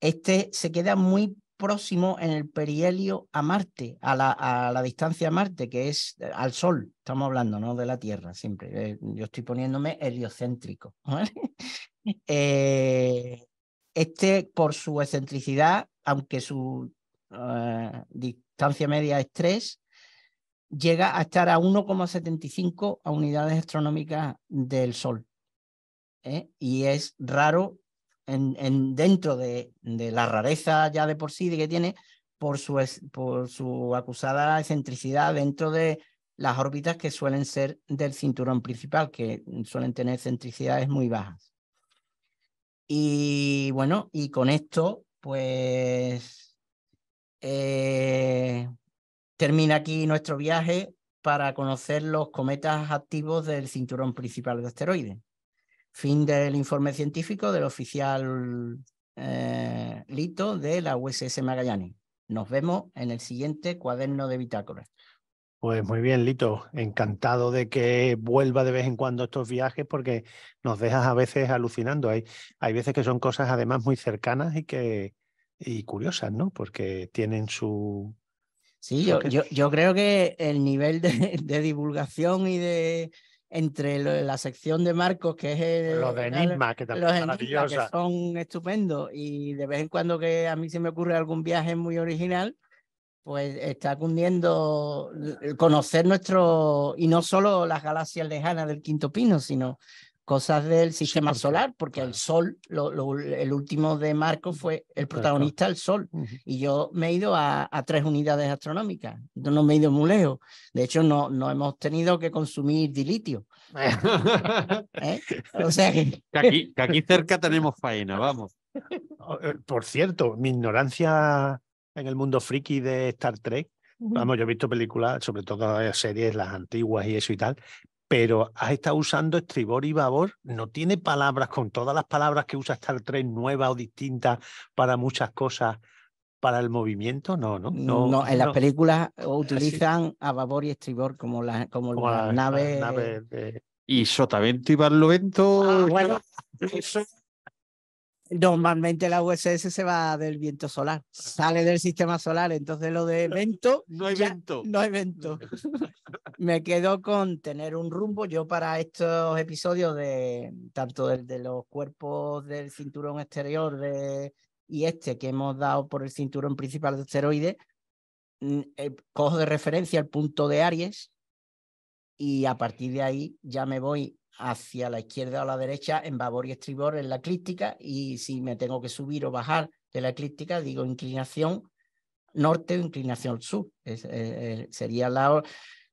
[SPEAKER 3] este se queda muy próximo en el perihelio a Marte, a la, a la, distancia a Marte, que es eh, al Sol. Estamos hablando, ¿no? De la Tierra, siempre. Eh, yo estoy poniéndome heliocéntrico. Eh, este, por su excentricidad, aunque su media es 3, llega a estar a 1,75 a unidades astronómicas del Sol. ¿eh? Y es raro en, dentro de, de, la rareza ya de por sí de que tiene por su, por su acusada excentricidad dentro de las órbitas que suelen ser del cinturón principal, que suelen tener excentricidades muy bajas. Y bueno, y con esto, pues eh, termina aquí nuestro viaje para conocer los cometas activos del cinturón principal de asteroides. Fin del informe científico del oficial eh, Lito de la USS Magallanes. Nos vemos en el siguiente cuaderno de Bitácora
[SPEAKER 2] Pues muy bien, Lito. Encantado de que vuelva de vez en cuando estos viajes porque nos dejas a veces alucinando. hay veces que son cosas además muy cercanas y que, y curiosas, ¿no? Porque tienen su...
[SPEAKER 3] Sí, yo, creo que el nivel de, divulgación y de, entre la sección de Marcos, que es el, los Enigma, que también que son estupendos, y de vez en cuando que a mí se me ocurre algún viaje muy original, pues está cundiendo conocer nuestro, y no solo las galaxias lejanas del Quinto Pino, sino cosas del sistema solar, porque el Sol, el último de Marco fue el protagonista, el Sol. Y yo me he ido a, tres unidades astronómicas, yo no me he ido muy lejos. De hecho, no, no hemos tenido que consumir dilitio. ¿Eh? O sea que... aquí,
[SPEAKER 4] cerca tenemos faena, vamos.
[SPEAKER 2] Oh, eh, por cierto, mi ignorancia en el mundo friki de Star Trek Vamos, yo he visto películas, sobre todo eh, series, las antiguas y eso y tal, pero has estado usando estribor y babor, no tiene palabras con todas las palabras que usa Star Trek nuevas o distintas para muchas cosas, para el movimiento, no, no. No, no en las
[SPEAKER 3] películas utilizan a babor y estribor como, como, las naves.
[SPEAKER 4] Y sotavento y barlovento. Ah, bueno, eso
[SPEAKER 3] Normalmente la USS se va del viento solar, sale del sistema solar, entonces lo de vento... No hay No hay vento. Me quedo con tener un rumbo. Yo para estos episodios de tanto de los cuerpos del cinturón exterior y este que hemos dado por el cinturón principal de asteroides, mm, eh, cojo de referencia el punto de Aries y a partir de ahí ya me voy hacia la izquierda o la derecha en babor y estribor en la eclíptica y si me tengo que subir o bajar de la eclíptica digo inclinación norte o inclinación sur. Eh, eh, sería la,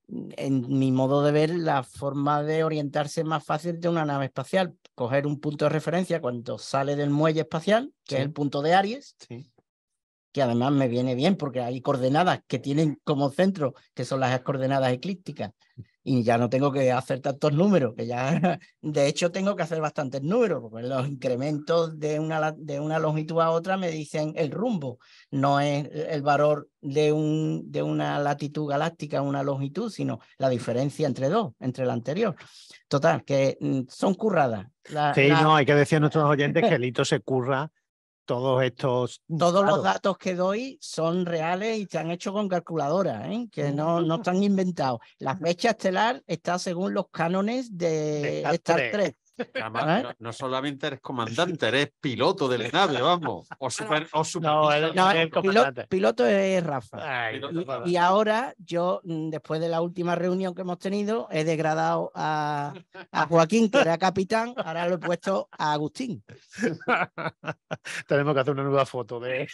[SPEAKER 3] en mi modo de ver la forma de orientarse más fácil de una nave espacial, coger un punto de referencia cuando sale del muelle espacial, que es el punto de Aries. que además me viene bien porque hay coordenadas que tienen como centro, que son las coordenadas eclípticas y ya no tengo que hacer tantos números, que ya de hecho tengo que hacer bastantes números, porque los incrementos de una, de una longitud a otra me dicen el rumbo, no es el valor de, un, de una latitud galáctica a una longitud, sino la diferencia entre dos, entre la anterior. Total, que mm, son curradas. sí, no,
[SPEAKER 2] hay que decir a nuestros oyentes que el hito se curra todos estos... Todos los datos
[SPEAKER 3] que doy son reales y se han hecho con calculadora, ¿eh? que no, no están inventados. La fecha estelar está según los cánones de Star, Trek. ¿Eh?
[SPEAKER 4] no, solamente eres comandante, eres piloto de la nave, vamos. O super, o no, el, piloto, es Rafa.
[SPEAKER 2] y, ahora
[SPEAKER 3] yo, mm, después de la última reunión que hemos tenido, he degradado a, Joaquín, que era capitán, ahora lo he puesto a Agustín.
[SPEAKER 2] Tenemos que hacer una nueva foto de...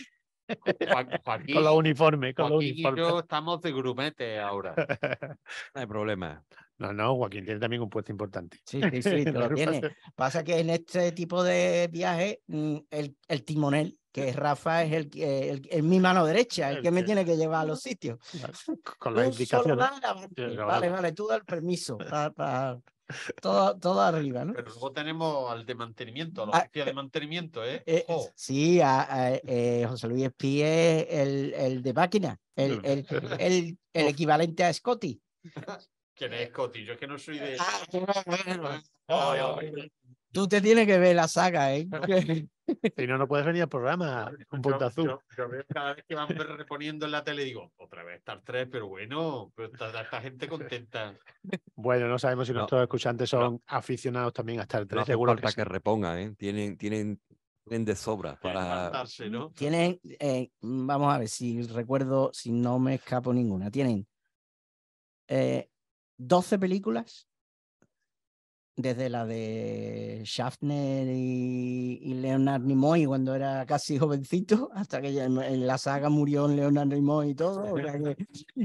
[SPEAKER 2] con los uniformes. Con yo
[SPEAKER 4] estamos de grumete ahora. No hay problema. No, no, Joaquín
[SPEAKER 2] tiene también un puesto importante. Sí, sí, lo tiene.
[SPEAKER 3] Pasa que en este tipo de viaje, mm, el, timonel, que es Rafa es el, mi mano derecha, el, que me tiene que llevar a los sitios. Con las indicaciones. Vale, vale, tú da el permiso para, todo, arriba, ¿no? Pero
[SPEAKER 4] luego tenemos al de mantenimiento, a la ah, oficina de eh, mantenimiento, ¿eh? eh
[SPEAKER 3] sí, a, eh, José Luis Espie el, de máquina, el, el, el, equivalente a Scotty.
[SPEAKER 4] ¿Quién es Scotty? Yo es que no soy de. Ah,
[SPEAKER 3] Tú te tienes que ver la saga, ¿eh?
[SPEAKER 2] Si no, no puedes venir al programa, un punto azul.
[SPEAKER 4] cada vez que van reponiendo en la tele, digo, otra vez Star Trek, pero bueno, pero esta, gente contenta.
[SPEAKER 2] Bueno, no sabemos si nuestros escuchantes son aficionados también a Star Trek. seguro que,
[SPEAKER 4] repongan, ¿eh? tienen, tienen, tienen de sobra para. ¿no?
[SPEAKER 3] Tienen, eh, vamos a ver si recuerdo, si no me escapo ninguna. Tienen 12 eh, películas desde la de Schaffner y, Leonard Nimoy cuando era casi jovencito, hasta que ya en, la saga murió Leonard Nimoy y todo,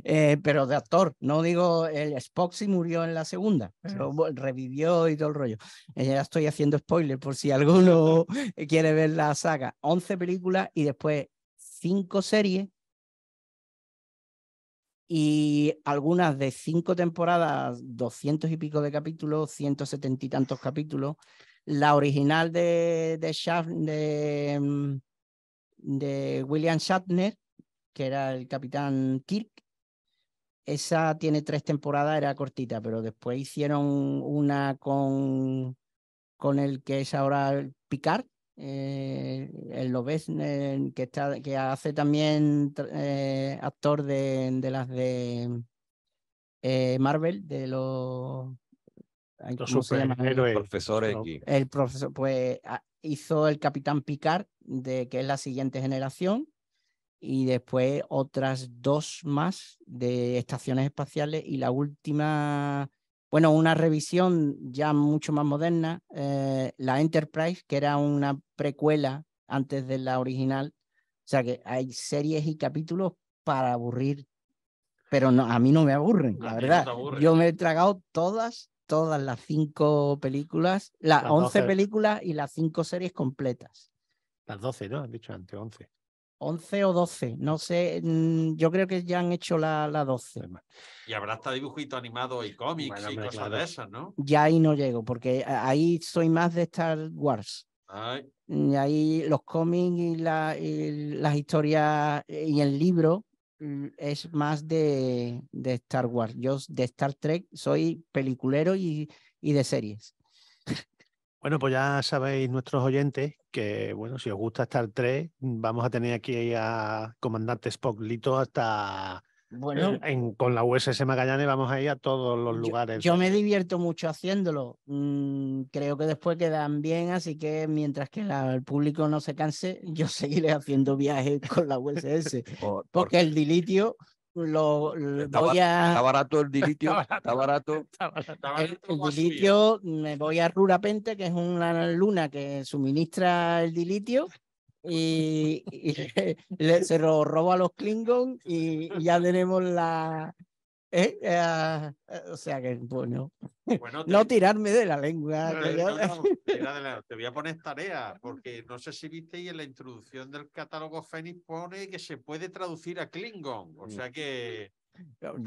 [SPEAKER 3] eh, pero de actor, no digo, el Spock sí murió en la segunda, pero revivió y todo el rollo. Eh, ya estoy haciendo spoiler por si alguno quiere ver la saga, 11 películas y después 5 series y algunas de cinco temporadas, doscientos y pico de capítulos, ciento setenta y tantos capítulos. La original de, mm, de, William Shatner, que era el capitán Kirk, esa tiene tres temporadas, era cortita, pero después hicieron una con, con el que es ahora Picard, eh, el que, está, que hace también eh, actor de, las de eh, Marvel, de los... profesores El profesor El profesor, pues hizo el Capitán Picard, de, que es la siguiente generación, y después otras dos más de estaciones espaciales y la última bueno, una revisión ya mucho más moderna, eh, la Enterprise, que era una precuela antes de la original. O sea que hay series y capítulos para aburrir, pero no, a mí no me aburren, la verdad. Yo me he tragado todas, todas las cinco películas, las, once películas y las cinco series completas. Las doce, ¿no? has dicho antes, once. 11 o 12, no sé, mm, yo creo que ya han hecho la, la 12. Pues
[SPEAKER 4] y habrá hasta dibujitos animados y cómics y cosas de esas, ¿no?
[SPEAKER 3] Ya ahí no llego, porque ahí soy más de Star Wars. Y mm, ahí los cómics y, la, las historias eh, y el libro mm, es más de, Star Wars. Yo de Star Trek soy peliculero y de series.
[SPEAKER 2] Bueno, pues ya sabéis nuestros oyentes que, bueno, si os gusta estar tres, vamos a tener aquí a Comandante Spock Lito hasta... Eh, bueno, con la USS Magallanes vamos a ir a todos los lugares. Yo, me
[SPEAKER 3] divierto mucho haciéndolo. Mm, creo que después quedan bien, así que mientras que el público no se canse, yo seguiré haciendo viajes con la USS. porque el dilitio lo, está, voy a...
[SPEAKER 4] barato el dilitio, está barato. El,
[SPEAKER 3] dilitio, me voy a Rurapente, que es una luna que suministra el dilitio, y, se lo robo a los Klingon y ya tenemos la, ¿Eh? Ah, eh, o sea que, bueno, no tirarme de la lengua.
[SPEAKER 4] te voy a poner tarea, porque no sé si viste y en la introducción del catálogo Fénix pone que se puede traducir a Klingon. O sea que.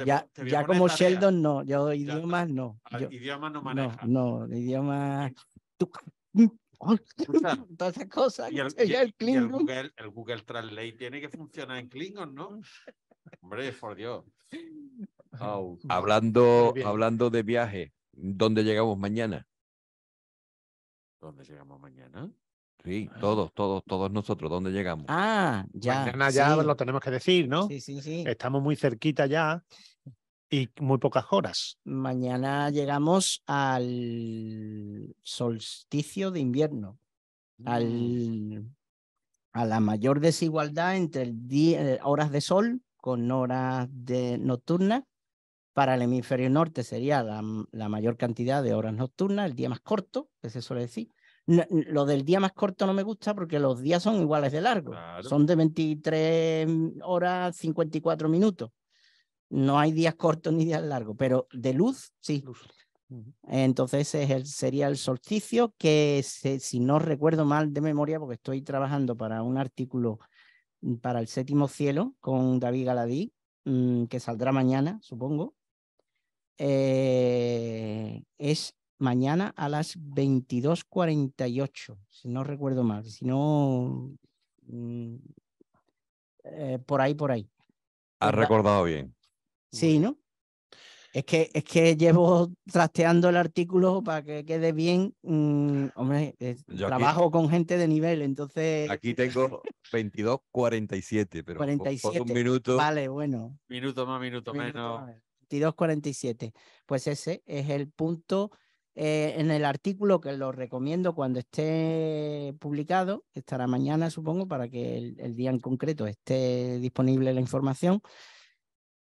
[SPEAKER 4] ya, ya como Sheldon,
[SPEAKER 3] no, yo idiomas no. Ah, idiomas no manejo. No, idiomas.
[SPEAKER 4] Todas esas cosas. el, Google, el Google Translate tiene que funcionar en Klingon, ¿no? Hombre, por Dios hablando, hablando de viaje, ¿dónde llegamos mañana? ¿Dónde llegamos mañana? Sí, ah. todos, todos, todos nosotros, ¿dónde llegamos? Ah, ya. Mañana ya lo
[SPEAKER 2] tenemos que decir, ¿no? Sí, sí, sí.
[SPEAKER 3] Estamos muy cerquita ya y muy pocas horas. Mañana llegamos al solsticio de invierno, al, mm. a la mayor desigualdad entre eh, horas de sol con horas de nocturnas para el hemisferio norte sería la, mayor cantidad de horas nocturnas, el día más corto, que se suele decir. lo del día más corto no me gusta porque los días son iguales de largo. Son de 23 horas 54 minutos. No hay días cortos ni días largos, pero de luz, sí. Entonces el, sería el solsticio que, si no recuerdo mal de memoria, porque estoy trabajando para un artículo mm, para el séptimo cielo con David Galadí, mm, que saldrá mañana, supongo. Eh, es mañana a las 22.48, si no recuerdo mal, si no, mm, eh, por ahí, por ahí. Has
[SPEAKER 4] recordado bien.
[SPEAKER 3] Sí, ¿no? Es que, es que llevo trasteando el artículo para que quede bien. Mm, hombre, eh, trabajo con gente de nivel, entonces.
[SPEAKER 4] Aquí tengo 22.47, pero 47. Vale, bueno. Minuto más, minuto, menos.
[SPEAKER 3] 2247. Pues ese es el punto eh, en el artículo que lo recomiendo cuando esté publicado, estará mañana supongo, para que el, día en concreto esté disponible la información.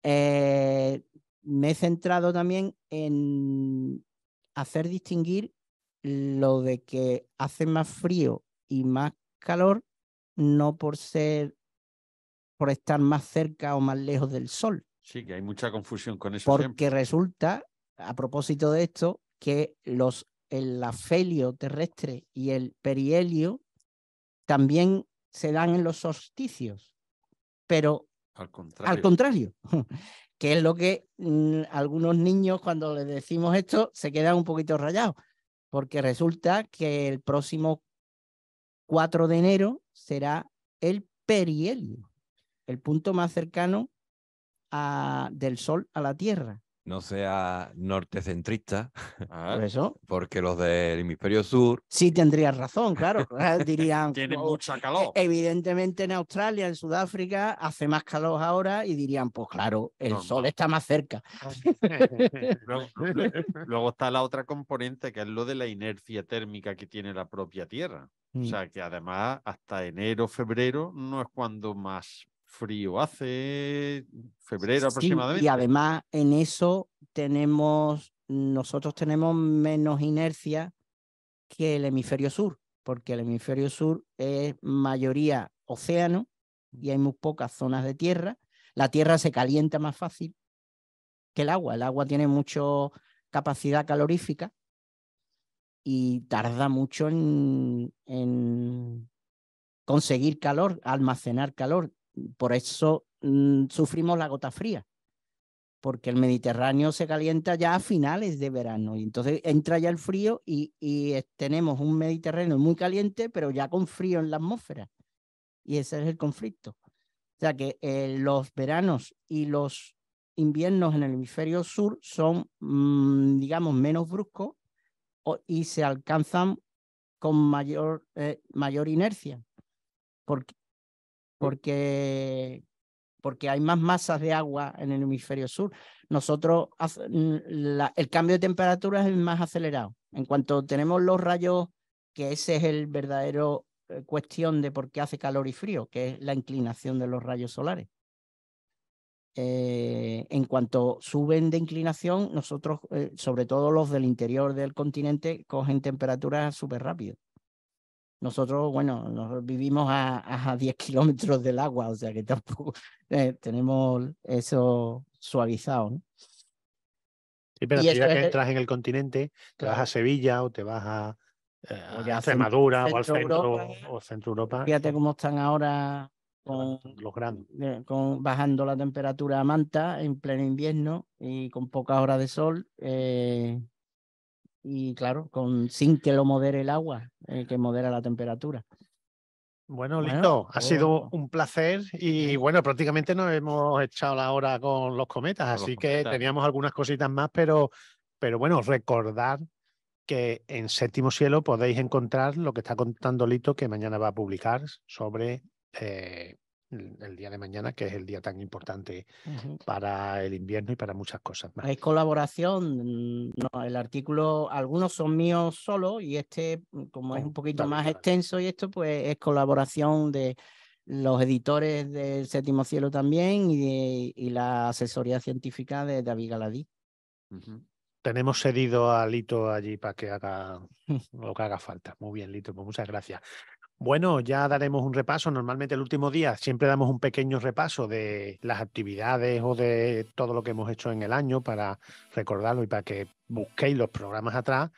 [SPEAKER 3] Eh, me he centrado también en hacer distinguir lo de que hace más frío y más calor, no por ser, por estar más cerca o más lejos del sol, Sí, que hay
[SPEAKER 4] mucha confusión con eso. Porque
[SPEAKER 3] resulta, a propósito de esto, que los, el afelio terrestre y el perihelio también se dan en los solsticios, pero al contrario. que es lo que mm, algunos niños cuando les decimos esto se quedan un poquito rayados, porque resulta que el próximo 4 de enero será el perihelio, el punto más cercano del Sol a la Tierra.
[SPEAKER 4] No sea nortecentrista, ah. ¿Por eso? porque los del hemisferio sur.
[SPEAKER 3] Sí, tendrías razón, claro. Ah, dirían.
[SPEAKER 4] Tienen mucha calor.
[SPEAKER 3] Evidentemente en Australia, en Sudáfrica, hace más calor ahora y dirían, pues claro, el sol está más cerca.
[SPEAKER 4] luego está la otra componente, que es lo de la inercia térmica que tiene la propia Tierra. O mm. sea que además hasta enero, febrero no es cuando más frío hace, febrero aproximadamente. y además
[SPEAKER 3] en eso tenemos, nosotros tenemos menos inercia que el hemisferio sur, porque el hemisferio sur es mayoría océano y hay muy pocas zonas de tierra. La tierra se calienta más fácil que el agua. El agua tiene mucha capacidad calorífica y tarda mucho en, en conseguir calor, almacenar calor por eso mm, sufrimos la gota fría, porque el Mediterráneo se calienta ya a finales de verano y entonces entra ya el frío y, eh, tenemos un Mediterráneo muy caliente, pero ya con frío en la atmósfera. Y ese es el conflicto. O sea que eh, los veranos y los inviernos en el hemisferio sur son, mm, digamos, menos bruscos o, y se alcanzan con mayor, eh, mayor inercia. Porque, porque, porque hay más masas de agua en el hemisferio sur. Nosotros, el cambio de temperatura es más acelerado. En cuanto tenemos los rayos, que ese es el verdadero eh, cuestión de por qué hace calor y frío, que es la inclinación de los rayos solares. Eh, en cuanto suben de inclinación, nosotros, eh, sobre todo los del interior del continente, cogen temperaturas súper rápido. Nosotros, bueno, nos vivimos a, a 10 kilómetros del agua, o sea que tampoco eh, tenemos eso suavizado. ¿no? Sí, pero si ya que eh, entras en el continente,
[SPEAKER 2] te vas a Sevilla o te vas a,
[SPEAKER 3] eh, Extremadura o al centro Europa, o Centro Europa. Fíjate cómo están ahora con, los grandes. Eh, con, bajando la temperatura a manta en pleno invierno y con pocas horas de sol y claro, con, sin que lo modere el agua, eh, que modera la temperatura.
[SPEAKER 2] Bueno, listo, ha sido un placer y bueno, prácticamente nos hemos echado la hora con los cometas, así que teníamos algunas cositas más, pero, pero bueno, recordar que en Séptimo Cielo podéis encontrar lo que está contando Lito, que mañana va a publicar sobre eh, el, día de mañana, que es el día tan importante para el invierno y para muchas cosas
[SPEAKER 3] es Hay colaboración, no, el artículo, algunos son míos solo y este, mm, como es oh, un poquito más extenso y esto, pues es colaboración de los editores del Séptimo Cielo también y, la asesoría científica de David Galadí.
[SPEAKER 2] Tenemos cedido a Lito allí para que haga lo que haga falta. Muy bien, Lito, pues muchas gracias. Bueno, ya daremos un repaso. Normalmente el último día siempre damos un pequeño repaso de las actividades o de todo lo que hemos hecho en el año para recordarlo y para que busquéis los programas atrás.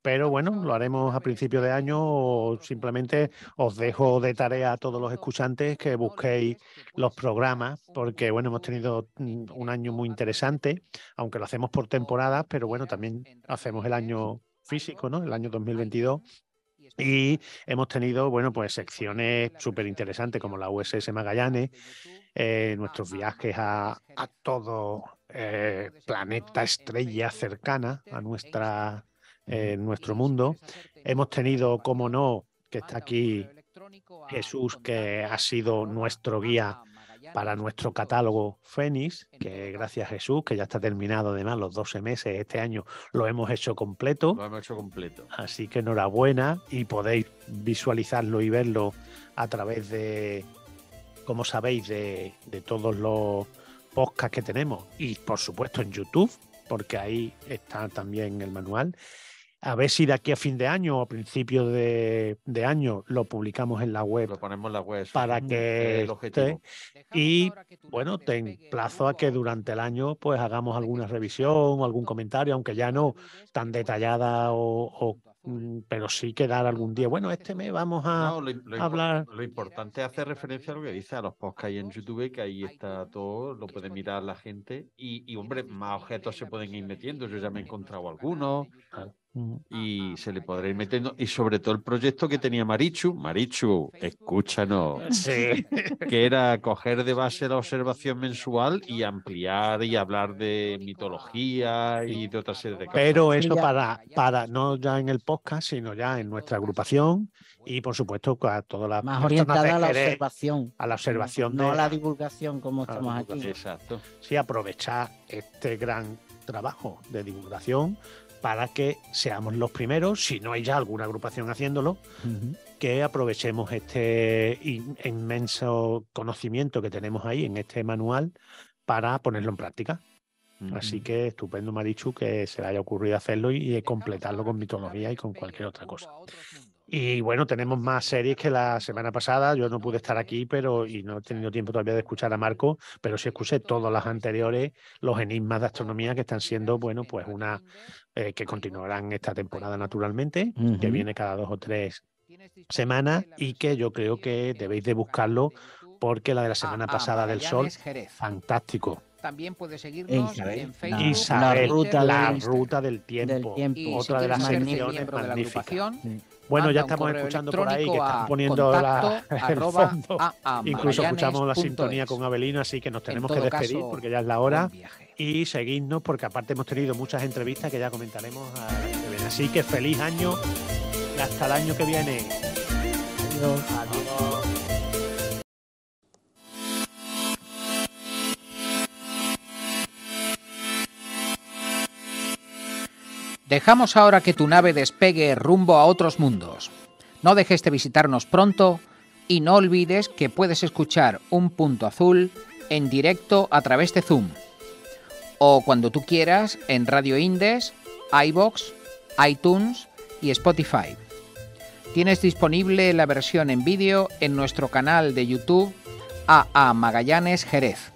[SPEAKER 2] Pero bueno, lo haremos a principio de año o simplemente os dejo de tarea a todos los escuchantes que busquéis los programas porque bueno, hemos tenido mm, un año muy interesante, aunque lo hacemos por temporadas, pero bueno, también hacemos el año físico, ¿no? El año 2022 y hemos tenido, bueno, pues secciones súper interesantes como la USS Magallanes, eh, nuestros viajes a, todo eh, pues, planeta estrella cercana a e nuestra, eh, nuestro mundo. Hemos tenido, como no, que está aquí Jesús, que ha sido nuestro guía para nuestro catálogo Fénix, que gracias a Jesús, que ya está terminado además los 12 meses, este año lo hemos hecho completo.
[SPEAKER 4] Lo hemos hecho completo.
[SPEAKER 2] Así que enhorabuena y podéis visualizarlo y verlo a través de, como sabéis, de, de todos los podcasts que tenemos y por supuesto en YouTube, porque ahí está también el manual. A ver si de aquí a fin de año o a principio de, año lo publicamos en la web. Lo ponemos en la web. Para que esté. Y bueno, te plazo a que durante el año pues hagamos alguna revisión o algún comentario, aunque ya no tan detallada o, mm, pero sí quedar algún día. Bueno, este mes vamos
[SPEAKER 4] a hablar. Lo importante es hacer referencia a lo que dice a los podcasts en YouTube, que ahí está todo, lo puede mirar la gente. Y, hombre, más objetos se pueden ir metiendo. Yo ya me he encontrado algunos y ah, se le podrá ir metiendo. Y sobre todo el proyecto que tenía Marichu, Marichu, escúchanos, que era coger de base la observación mensual y ampliar y hablar de mitología y de otra serie de cosas. Pero eso para,
[SPEAKER 2] para no ya en el podcast, sino ya en nuestra agrupación y por supuesto a toda la más orientada a la observación
[SPEAKER 3] a la observación no, a la divulgación como estamos aquí
[SPEAKER 2] exacto sí aprovechar este gran trabajo de divulgación para que seamos los primeros, si no hay ya alguna agrupación haciéndolo, que aprovechemos este inmenso conocimiento que tenemos ahí en este manual para ponerlo en práctica. Así que estupendo, Marichu, que se le haya ocurrido hacerlo y completarlo con mitología y con cualquier otra cosa. Y bueno, tenemos más series que la semana pasada. Yo no pude estar aquí, pero y no he tenido tiempo todavía de escuchar a Marco, pero sí escuché todas las anteriores, los enigmas de astronomía que están siendo, bueno, pues una eh, que continuarán esta temporada naturalmente, que viene cada dos o tres semanas y que yo creo que debéis de buscarlo porque la de la semana ah, ah, pasada del Sol, fantástico.
[SPEAKER 1] También puede seguirnos en Facebook. Y la, ruta, la
[SPEAKER 2] ruta, del este. tiempo. Otra de las secciones magníficas.
[SPEAKER 1] Bueno, ya estamos escuchando por ahí que están poniendo la, el fondo. Incluso escuchamos la sintonía
[SPEAKER 2] con Abelino, así que nos tenemos que despedir porque ya es la hora. Y seguidnos porque aparte hemos tenido muchas entrevistas que ya comentaremos. Ah, así que feliz año hasta el año que viene. Adiós.
[SPEAKER 1] Dejamos ahora que tu nave despegue rumbo a otros mundos. No dejes de visitarnos pronto y no olvides que puedes escuchar Un Punto Azul en directo a través de Zoom o cuando tú quieras en Radio Indes, iBox, iTunes y Spotify. Tienes disponible la versión en vídeo en nuestro canal de YouTube AA Magallanes Jerez.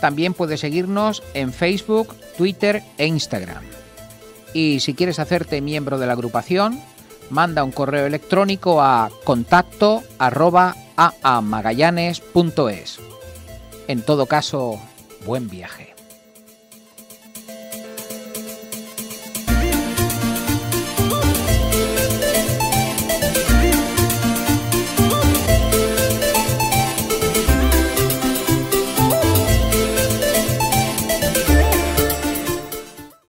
[SPEAKER 1] También puedes seguirnos en Facebook, Twitter e Instagram y si quieres hacerte miembro de la agrupación, manda un correo electrónico a contacto arroba En todo caso, buen viaje.